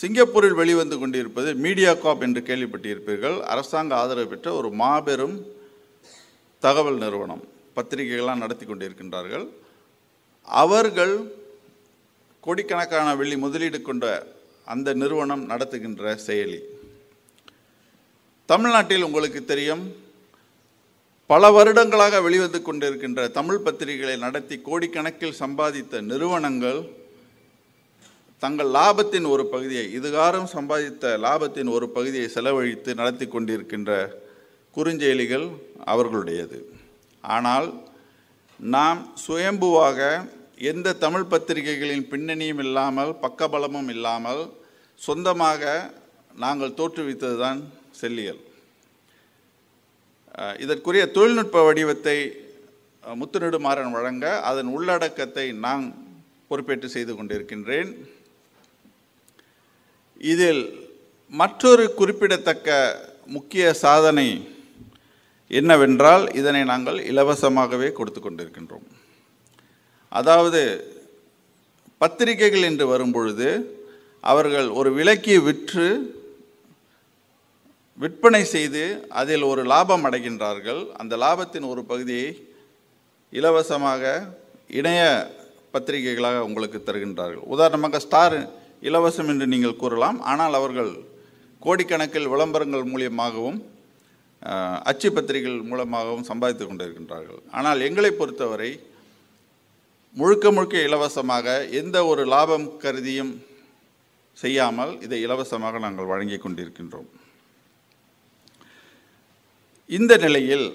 சிங்கப்பூரில் வெளிவந்து கொண்டிருப்பது மீடியா காப் என்று கேள்விப்பட்டிருப்பீர்கள் அரசாங்க ஆதரவு பெற்ற ஒரு மாபெரும் தகவல் நிறுவனம் பத்திரிகைகள்லாம் நடத்தி கொண்டிருக்கின்றார்கள் அவர்கள் கோடிக்கணக்கான வெள்ளி முதலீடு கொண்ட அந்த நிறுவனம் நடத்துகின்ற செயலி தமிழ்நாட்டில் உங்களுக்கு தெரியும் பல வருடங்களாக வெளிவந்து கொண்டிருக்கின்ற தமிழ் பத்திரிகைகளை நடத்தி கோடிக்கணக்கில் சம்பாதித்த நிறுவனங்கள் தங்கள் லாபத்தின் ஒரு பகுதியை இதுகாரம் சம்பாதித்த லாபத்தின் ஒரு பகுதியை செலவழித்து நடத்தி கொண்டிருக்கின்ற குறுஞ்செயலிகள் அவர்களுடையது ஆனால் நாம் சுயம்புவாக எந்த தமிழ் பத்திரிகைகளின் பின்னணியும் இல்லாமல் பக்கபலமும் இல்லாமல் சொந்தமாக நாங்கள் தோற்றுவித்தது தான் செல்லியல் இதற்குரிய தொழில்நுட்ப வடிவத்தை முத்துநெடுமாறன் வழங்க அதன் உள்ளடக்கத்தை நான் பொறுப்பேற்று செய்து கொண்டிருக்கின்றேன் இதில் மற்றொரு குறிப்பிடத்தக்க முக்கிய சாதனை என்னவென்றால் இதனை நாங்கள் இலவசமாகவே கொடுத்து கொண்டிருக்கின்றோம் அதாவது பத்திரிகைகள் என்று வரும்பொழுது அவர்கள் ஒரு விலக்கியை விற்று விற்பனை செய்து அதில் ஒரு லாபம் அடைகின்றார்கள் அந்த லாபத்தின் ஒரு பகுதியை இலவசமாக இணைய பத்திரிகைகளாக உங்களுக்கு தருகின்றார்கள் உதாரணமாக ஸ்டார் இலவசம் என்று நீங்கள் கூறலாம் ஆனால் அவர்கள் கோடிக்கணக்கில் விளம்பரங்கள் மூலியமாகவும் அச்சு பத்திரிகைகள் மூலமாகவும் சம்பாதித்து கொண்டிருக்கின்றார்கள் ஆனால் எங்களை பொறுத்தவரை முழுக்க முழுக்க இலவசமாக எந்த ஒரு லாபம் கருதியும் செய்யாமல் இதை இலவசமாக நாங்கள் வழங்கி கொண்டிருக்கின்றோம் இந்த நிலையில்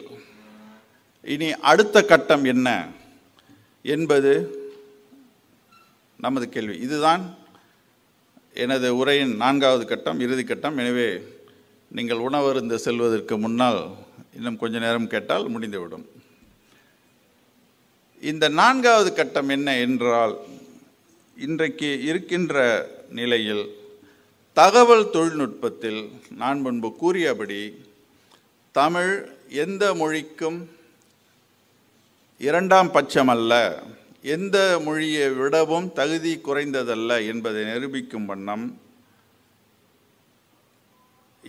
இனி அடுத்த கட்டம் என்ன என்பது நமது கேள்வி இதுதான் எனது உரையின் நான்காவது கட்டம் இறுதி கட்டம் எனவே நீங்கள் உணவருந்து செல்வதற்கு முன்னால் இன்னும் கொஞ்ச நேரம் கேட்டால் முடிந்துவிடும் இந்த நான்காவது கட்டம் என்ன என்றால் இன்றைக்கு இருக்கின்ற நிலையில் தகவல் தொழில்நுட்பத்தில் நான் முன்பு கூறியபடி தமிழ் எந்த மொழிக்கும் இரண்டாம் பட்சமல்ல எந்த மொழியை விடவும் தகுதி குறைந்ததல்ல என்பதை நிரூபிக்கும் வண்ணம்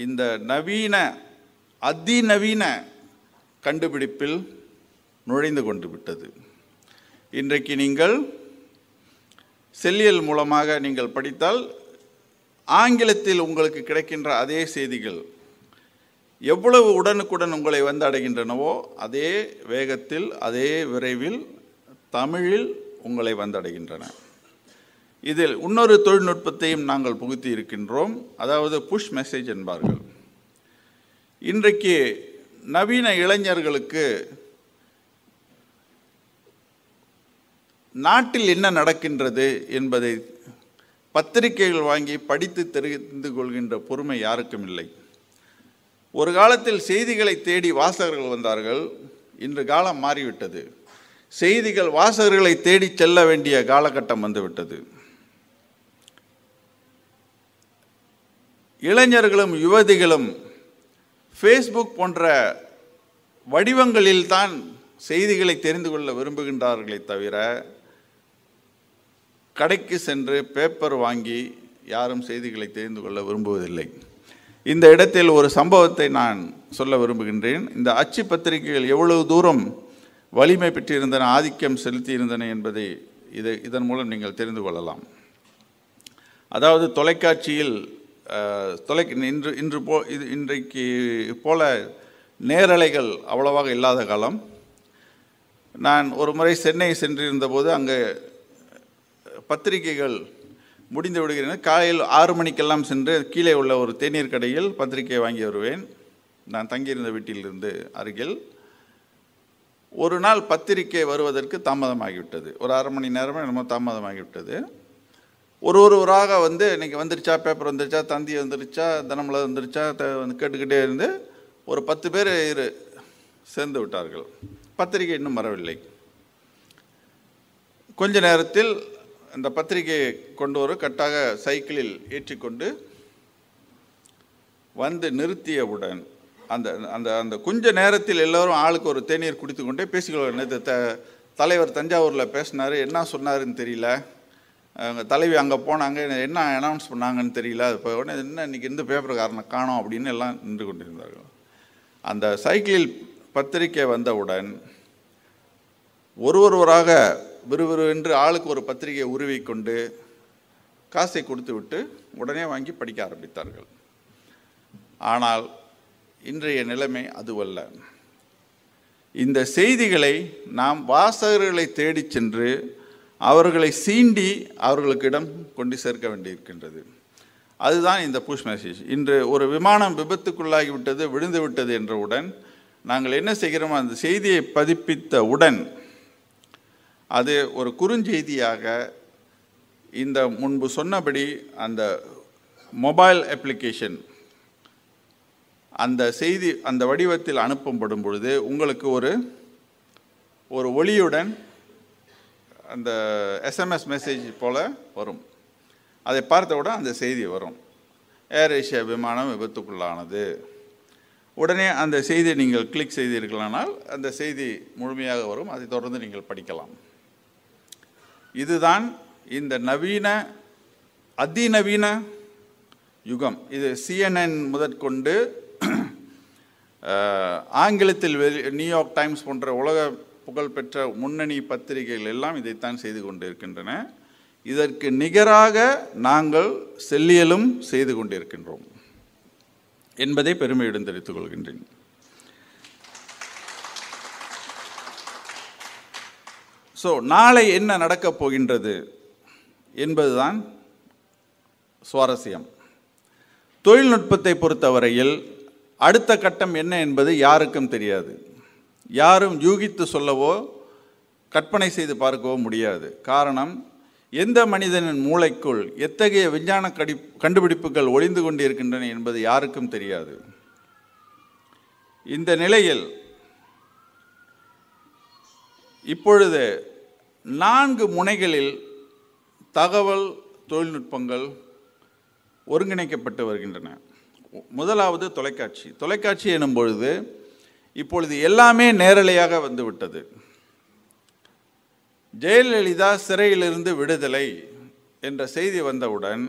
இந்த நவீன அதிநவீன கண்டுபிடிப்பில் நுழைந்து கொண்டு விட்டது இன்றைக்கு நீங்கள் செல்லியல் மூலமாக நீங்கள் படித்தால் ஆங்கிலத்தில் உங்களுக்கு கிடைக்கின்ற அதே செய்திகள் எவ்வளவு உடனுக்குடன் உங்களை வந்து அடைகின்றனவோ அதே வேகத்தில் அதே விரைவில் தமிழில் உங்களை வந்தடைகின்றன இதில் இன்னொரு தொழில்நுட்பத்தையும் நாங்கள் புகுத்தி இருக்கின்றோம் அதாவது புஷ் மெசேஜ் என்பார்கள் இன்றைக்கு நவீன இளைஞர்களுக்கு நாட்டில் என்ன நடக்கின்றது என்பதை பத்திரிகைகள் வாங்கி படித்து தெரிந்து கொள்கின்ற பொறுமை யாருக்கும் இல்லை ஒரு காலத்தில் செய்திகளை தேடி வாசகர்கள் வந்தார்கள் இன்று காலம் மாறிவிட்டது செய்திகள் வாசகர்களை தேடி செல்ல வேண்டிய காலகட்டம் வந்துவிட்டது இளைஞர்களும் யுவதிகளும் ஃபேஸ்புக் போன்ற வடிவங்களில்தான் செய்திகளை தெரிந்து கொள்ள விரும்புகின்றார்களே தவிர கடைக்கு சென்று பேப்பர் வாங்கி யாரும் செய்திகளை தெரிந்து கொள்ள விரும்புவதில்லை இந்த இடத்தில் ஒரு சம்பவத்தை நான் சொல்ல விரும்புகின்றேன் இந்த அச்சு பத்திரிகைகள் எவ்வளவு தூரம் வலிமை பெற்றிருந்தன ஆதிக்கம் செலுத்தியிருந்தன என்பதை இதை இதன் மூலம் நீங்கள் தெரிந்து கொள்ளலாம் அதாவது தொலைக்காட்சியில் தொலை இன்று இன்று போ இது இன்றைக்கு போல நேரலைகள் அவ்வளவாக இல்லாத காலம் நான் ஒரு முறை சென்னை சென்றிருந்தபோது அங்கே பத்திரிகைகள் முடிந்து விடுகிறேன் காலையில் ஆறு மணிக்கெல்லாம் சென்று கீழே உள்ள ஒரு தேநீர் கடையில் பத்திரிகை வாங்கி வருவேன் நான் தங்கியிருந்த வீட்டிலிருந்து அருகில் ஒரு நாள் பத்திரிகை வருவதற்கு தாமதமாகிவிட்டது ஒரு அரை மணி நேரமே என்னமோ தாமதமாகிவிட்டது ஒரு ஒருவராக வந்து இன்றைக்கி வந்துருச்சா பேப்பர் வந்துருச்சா தந்தி வந்துருச்சா தினமலர் வந்துருச்சா த கேட்டுக்கிட்டே இருந்து ஒரு பத்து பேர் இரு சேர்ந்து விட்டார்கள் பத்திரிகை இன்னும் வரவில்லை கொஞ்ச நேரத்தில் அந்த பத்திரிகையை கொண்டு வரும் கட்டாக சைக்கிளில் ஏற்றிக்கொண்டு வந்து நிறுத்தியவுடன் அந்த அந்த அந்த கொஞ்ச நேரத்தில் எல்லோரும் ஆளுக்கு ஒரு தேநீர் குடித்து கொண்டே பேசிக்கொள்ள நேற்று த தலைவர் தஞ்சாவூரில் பேசினார் என்ன சொன்னாருன்னு தெரியல அங்கே தலைவி அங்கே போனாங்க என்ன அனௌன்ஸ் பண்ணாங்கன்னு தெரியல அது போய் உடனே என்ன இன்றைக்கி எந்த காரணம் காணும் அப்படின்னு எல்லாம் நின்று கொண்டிருந்தார்கள் அந்த சைக்கிளில் பத்திரிக்கை வந்தவுடன் ஒரு ஒருவராக விறுவிறுவென்று ஆளுக்கு ஒரு பத்திரிகையை உருவி கொண்டு காசை கொடுத்து விட்டு உடனே வாங்கி படிக்க ஆரம்பித்தார்கள் ஆனால் இன்றைய நிலைமை அதுவல்ல இந்த செய்திகளை நாம் வாசகர்களை தேடி சென்று அவர்களை சீண்டி அவர்களுக்கிடம் கொண்டு சேர்க்க வேண்டியிருக்கின்றது அதுதான் இந்த புஷ் மெசேஜ் இன்று ஒரு விமானம் விபத்துக்குள்ளாகிவிட்டது விழுந்து விட்டது என்றவுடன் நாங்கள் என்ன செய்கிறோமோ அந்த செய்தியை பதிப்பித்த உடன் அது ஒரு குறுஞ்செய்தியாக இந்த முன்பு சொன்னபடி அந்த மொபைல் அப்ளிகேஷன் அந்த செய்தி அந்த வடிவத்தில் அனுப்பப்படும் பொழுது உங்களுக்கு ஒரு ஒரு ஒளியுடன் அந்த எஸ்எம்எஸ் மெசேஜ் போல் வரும் அதை பார்த்தவுடன் அந்த செய்தி வரும் ஏர் ஏஷியா விமானம் விபத்துக்குள்ளானது உடனே அந்த செய்தியை நீங்கள் கிளிக் செய்தீர்களானால் அந்த செய்தி முழுமையாக வரும் அதை தொடர்ந்து நீங்கள் படிக்கலாம் இதுதான் இந்த நவீன அதிநவீன யுகம் இது சிஎன்என் முதற்கொண்டு ஆங்கிலத்தில் வெளி நியூயார்க் டைம்ஸ் போன்ற உலக புகழ்பெற்ற முன்னணி பத்திரிகைகள் எல்லாம் இதைத்தான் செய்து கொண்டிருக்கின்றன இதற்கு நிகராக நாங்கள் செல்லியலும் செய்து கொண்டிருக்கின்றோம் என்பதை பெருமையுடன் தெரிவித்துக் கொள்கின்றேன் ஸோ நாளை என்ன நடக்கப் போகின்றது என்பதுதான் சுவாரஸ்யம் தொழில்நுட்பத்தை பொறுத்தவரையில் அடுத்த கட்டம் என்ன என்பது யாருக்கும் தெரியாது யாரும் யூகித்து சொல்லவோ கற்பனை செய்து பார்க்கவோ முடியாது காரணம் எந்த மனிதனின் மூளைக்குள் எத்தகைய விஞ்ஞான கடி கண்டுபிடிப்புகள் ஒளிந்து கொண்டிருக்கின்றன என்பது யாருக்கும் தெரியாது இந்த நிலையில் இப்பொழுது நான்கு முனைகளில் தகவல் தொழில்நுட்பங்கள் ஒருங்கிணைக்கப்பட்டு வருகின்றன முதலாவது தொலைக்காட்சி தொலைக்காட்சி எனும் பொழுது இப்பொழுது எல்லாமே நேரலையாக வந்துவிட்டது ஜெயலலிதா சிறையிலிருந்து விடுதலை என்ற செய்தி வந்தவுடன்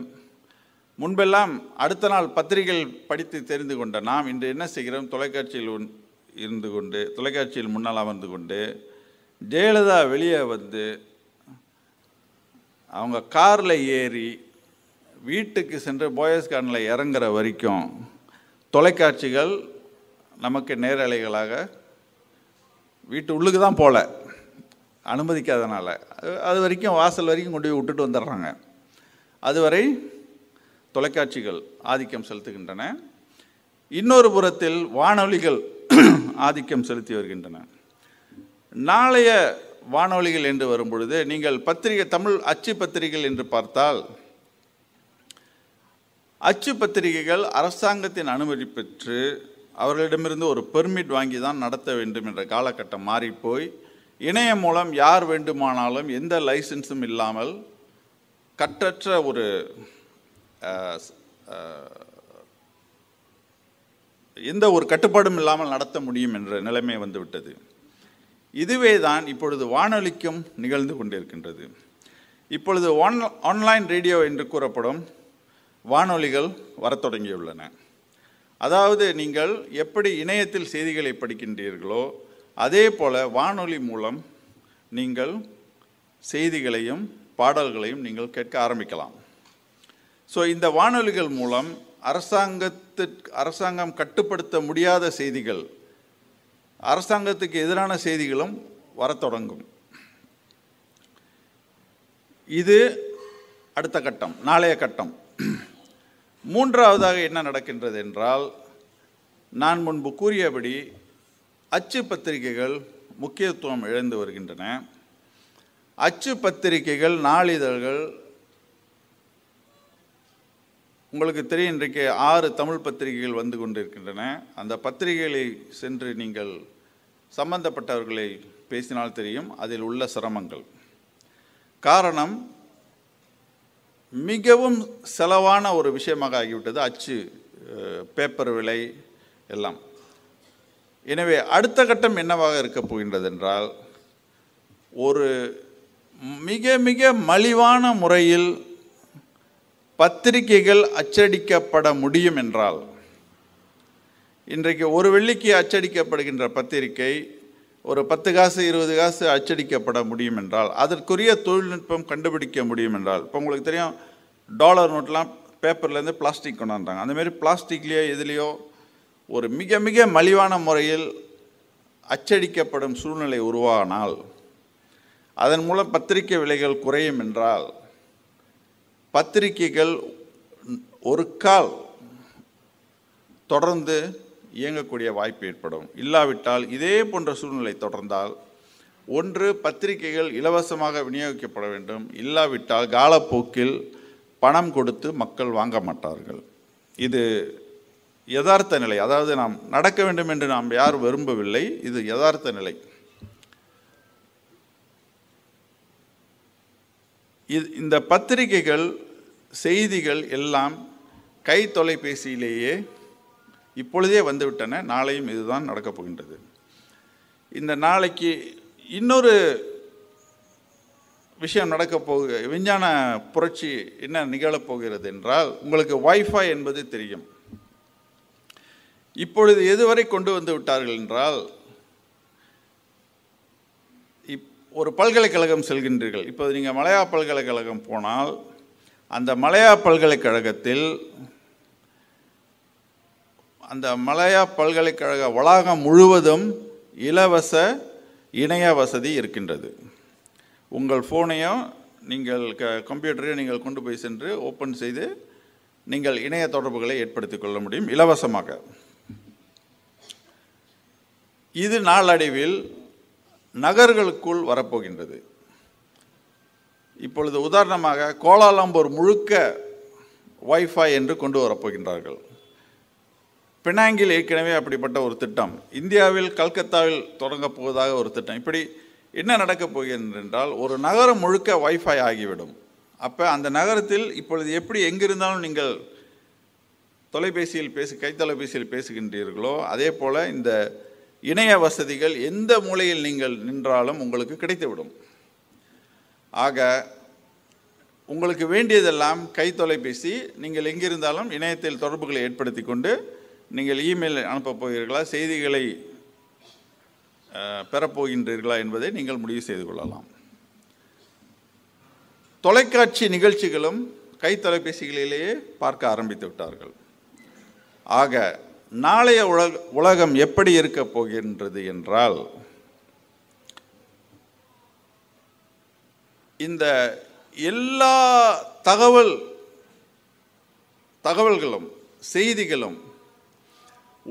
முன்பெல்லாம் அடுத்த நாள் பத்திரிகைகள் படித்து தெரிந்து கொண்ட நாம் இன்று என்ன செய்கிறோம் தொலைக்காட்சியில் இருந்து கொண்டு தொலைக்காட்சியில் முன்னால் அமர்ந்து கொண்டு ஜெயலலிதா வெளியே வந்து அவங்க காரில் ஏறி வீட்டுக்கு சென்று கார்டனில் இறங்குற வரைக்கும் தொலைக்காட்சிகள் நமக்கு நேரலைகளாக வீட்டு உள்ளுக்கு தான் போகல அனுமதிக்காதனால அது வரைக்கும் வாசல் வரைக்கும் கொண்டு போய் விட்டுட்டு வந்துடுறாங்க அதுவரை தொலைக்காட்சிகள் ஆதிக்கம் செலுத்துகின்றன இன்னொரு புறத்தில் வானொலிகள் ஆதிக்கம் செலுத்தி வருகின்றன நாளைய வானொலிகள் என்று வரும்பொழுது நீங்கள் பத்திரிகை தமிழ் அச்சு பத்திரிகைகள் என்று பார்த்தால் அச்சு பத்திரிகைகள் அரசாங்கத்தின் அனுமதி பெற்று அவர்களிடமிருந்து ஒரு பெர்மிட் வாங்கி தான் நடத்த வேண்டும் என்ற காலகட்டம் மாறிப்போய் இணையம் மூலம் யார் வேண்டுமானாலும் எந்த லைசன்ஸும் இல்லாமல் கற்றற்ற ஒரு எந்த ஒரு கட்டுப்பாடும் இல்லாமல் நடத்த முடியும் என்ற நிலைமை வந்துவிட்டது இதுவே தான் இப்பொழுது வானொலிக்கும் நிகழ்ந்து கொண்டிருக்கின்றது இப்பொழுது ஆன் ஆன்லைன் ரேடியோ என்று கூறப்படும் வானொலிகள் வரத் தொடங்கியுள்ளன அதாவது நீங்கள் எப்படி இணையத்தில் செய்திகளை படிக்கின்றீர்களோ அதே போல் வானொலி மூலம் நீங்கள் செய்திகளையும் பாடல்களையும் நீங்கள் கேட்க ஆரம்பிக்கலாம் ஸோ இந்த வானொலிகள் மூலம் அரசாங்கத்திற்கு அரசாங்கம் கட்டுப்படுத்த முடியாத செய்திகள் அரசாங்கத்துக்கு எதிரான செய்திகளும் வரத் தொடங்கும் இது அடுத்த கட்டம் நாளைய கட்டம் மூன்றாவதாக என்ன நடக்கின்றது என்றால் நான் முன்பு கூறியபடி அச்சு பத்திரிகைகள் முக்கியத்துவம் இழந்து வருகின்றன அச்சு பத்திரிகைகள் நாளிதழ்கள் உங்களுக்கு தெரியும் இன்றைக்கு ஆறு தமிழ் பத்திரிகைகள் வந்து கொண்டிருக்கின்றன அந்த பத்திரிகைகளை சென்று நீங்கள் சம்பந்தப்பட்டவர்களை பேசினால் தெரியும் அதில் உள்ள சிரமங்கள் காரணம் மிகவும் செலவான ஒரு விஷயமாக ஆகிவிட்டது அச்சு பேப்பர் விலை எல்லாம் எனவே அடுத்த கட்டம் என்னவாக இருக்கப் போகின்றது என்றால் ஒரு மிக மிக மலிவான முறையில் பத்திரிகைகள் அச்சடிக்கப்பட முடியும் என்றால் இன்றைக்கு ஒரு வெள்ளிக்கு அச்சடிக்கப்படுகின்ற பத்திரிகை ஒரு பத்து காசு இருபது காசு அச்சடிக்கப்பட முடியும் என்றால் அதற்குரிய தொழில்நுட்பம் கண்டுபிடிக்க முடியும் என்றால் இப்போ உங்களுக்கு தெரியும் டாலர் நோட்லாம் பேப்பர்லேருந்து பிளாஸ்டிக் கொண்டாந்தாங்க அந்தமாரி பிளாஸ்டிக்லேயோ எதுலேயோ ஒரு மிக மிக மலிவான முறையில் அச்சடிக்கப்படும் சூழ்நிலை உருவானால் அதன் மூலம் பத்திரிகை விலைகள் குறையும் என்றால் பத்திரிகைகள் ஒரு கால் தொடர்ந்து இயங்கக்கூடிய வாய்ப்பு ஏற்படும் இல்லாவிட்டால் இதே போன்ற சூழ்நிலை தொடர்ந்தால் ஒன்று பத்திரிகைகள் இலவசமாக விநியோகிக்கப்பட வேண்டும் இல்லாவிட்டால் காலப்போக்கில் பணம் கொடுத்து மக்கள் வாங்க மாட்டார்கள் இது யதார்த்த நிலை அதாவது நாம் நடக்க வேண்டும் என்று நாம் யார் விரும்பவில்லை இது யதார்த்த நிலை இது இந்த பத்திரிகைகள் செய்திகள் எல்லாம் கை தொலைபேசியிலேயே இப்பொழுதே வந்துவிட்டன நாளையும் இதுதான் நடக்கப் போகின்றது இந்த நாளைக்கு இன்னொரு விஷயம் நடக்கப் போக விஞ்ஞான புரட்சி என்ன நிகழப்போகிறது என்றால் உங்களுக்கு வைஃபை என்பது தெரியும் இப்பொழுது எதுவரை கொண்டு வந்து விட்டார்கள் என்றால் இப் ஒரு பல்கலைக்கழகம் செல்கின்றீர்கள் இப்போ நீங்கள் மலையா பல்கலைக்கழகம் போனால் அந்த மலையா பல்கலைக்கழகத்தில் அந்த மலையா பல்கலைக்கழக வளாகம் முழுவதும் இலவச இணைய வசதி இருக்கின்றது உங்கள் ஃபோனையும் நீங்கள் க கம்ப்யூட்டரையும் நீங்கள் கொண்டு போய் சென்று ஓப்பன் செய்து நீங்கள் இணைய தொடர்புகளை ஏற்படுத்திக் கொள்ள முடியும் இலவசமாக இது நாளடைவில் நகர்களுக்குள் வரப்போகின்றது இப்பொழுது உதாரணமாக கோலாலம்பூர் முழுக்க வைஃபை என்று கொண்டு வரப்போகின்றார்கள் பினாங்கில் ஏற்கனவே அப்படிப்பட்ட ஒரு திட்டம் இந்தியாவில் கல்கத்தாவில் தொடங்கப் போவதாக ஒரு திட்டம் இப்படி என்ன நடக்கப் போகிறது என்றால் ஒரு நகரம் முழுக்க வைஃபை ஆகிவிடும் அப்போ அந்த நகரத்தில் இப்பொழுது எப்படி எங்கிருந்தாலும் நீங்கள் தொலைபேசியில் பேசு கைத்தொலைபேசியில் பேசுகின்றீர்களோ அதே போல் இந்த இணைய வசதிகள் எந்த மூலையில் நீங்கள் நின்றாலும் உங்களுக்கு கிடைத்துவிடும் ஆக உங்களுக்கு வேண்டியதெல்லாம் கை தொலைபேசி நீங்கள் எங்கிருந்தாலும் இணையத்தில் தொடர்புகளை ஏற்படுத்தி கொண்டு நீங்கள் இமெயில் அனுப்பப் போகிறீர்களா செய்திகளை பெறப்போகின்றீர்களா என்பதை நீங்கள் முடிவு செய்து கொள்ளலாம் தொலைக்காட்சி நிகழ்ச்சிகளும் கை தொலைபேசிகளிலேயே பார்க்க ஆரம்பித்து விட்டார்கள் ஆக நாளைய உலக உலகம் எப்படி இருக்கப் போகின்றது என்றால் இந்த எல்லா தகவல் தகவல்களும் செய்திகளும்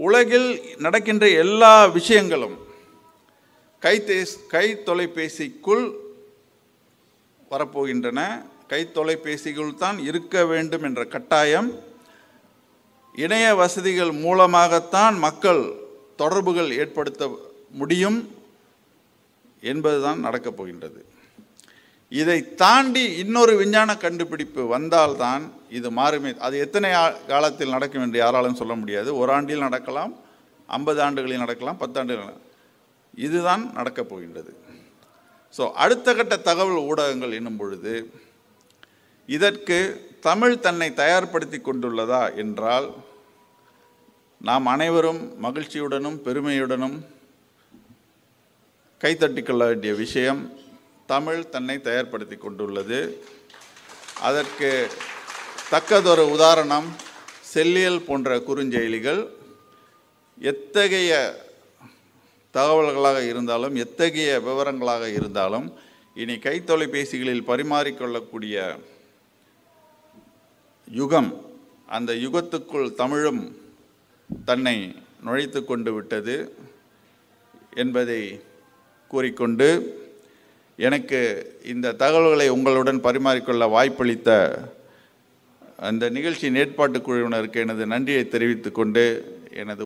உலகில் நடக்கின்ற எல்லா விஷயங்களும் கைத்தே கை தொலைபேசிக்குள் வரப்போகின்றன கை தொலைபேசிக்குள் தான் இருக்க வேண்டும் என்ற கட்டாயம் இணைய வசதிகள் மூலமாகத்தான் மக்கள் தொடர்புகள் ஏற்படுத்த முடியும் என்பதுதான் நடக்கப் போகின்றது இதை தாண்டி இன்னொரு விஞ்ஞான கண்டுபிடிப்பு வந்தால்தான் இது மாறுமே அது எத்தனை காலத்தில் நடக்கும் என்று யாராலும் சொல்ல முடியாது ஒரு ஆண்டில் நடக்கலாம் ஐம்பது ஆண்டுகளில் நடக்கலாம் பத்தாண்டுகள் இதுதான் நடக்கப் போகின்றது ஸோ அடுத்த கட்ட தகவல் ஊடகங்கள் என்னும் பொழுது இதற்கு தமிழ் தன்னை தயார்படுத்தி கொண்டுள்ளதா என்றால் நாம் அனைவரும் மகிழ்ச்சியுடனும் பெருமையுடனும் கைத்தட்டிக்கொள்ள வேண்டிய விஷயம் தமிழ் தன்னை தயார்படுத்தி கொண்டுள்ளது அதற்கு தக்கதொரு உதாரணம் செல்லியல் போன்ற குறுஞ்செயலிகள் எத்தகைய தகவல்களாக இருந்தாலும் எத்தகைய விவரங்களாக இருந்தாலும் இனி கைத்தொலைபேசிகளில் பரிமாறிக்கொள்ளக்கூடிய யுகம் அந்த யுகத்துக்குள் தமிழும் தன்னை நுழைத்து கொண்டு விட்டது என்பதை கூறிக்கொண்டு எனக்கு இந்த தகவல்களை உங்களுடன் பரிமாறிக்கொள்ள வாய்ப்பளித்த அந்த நிகழ்ச்சியின் ஏற்பாட்டு குழுவினருக்கு எனது நன்றியை தெரிவித்துக்கொண்டு எனது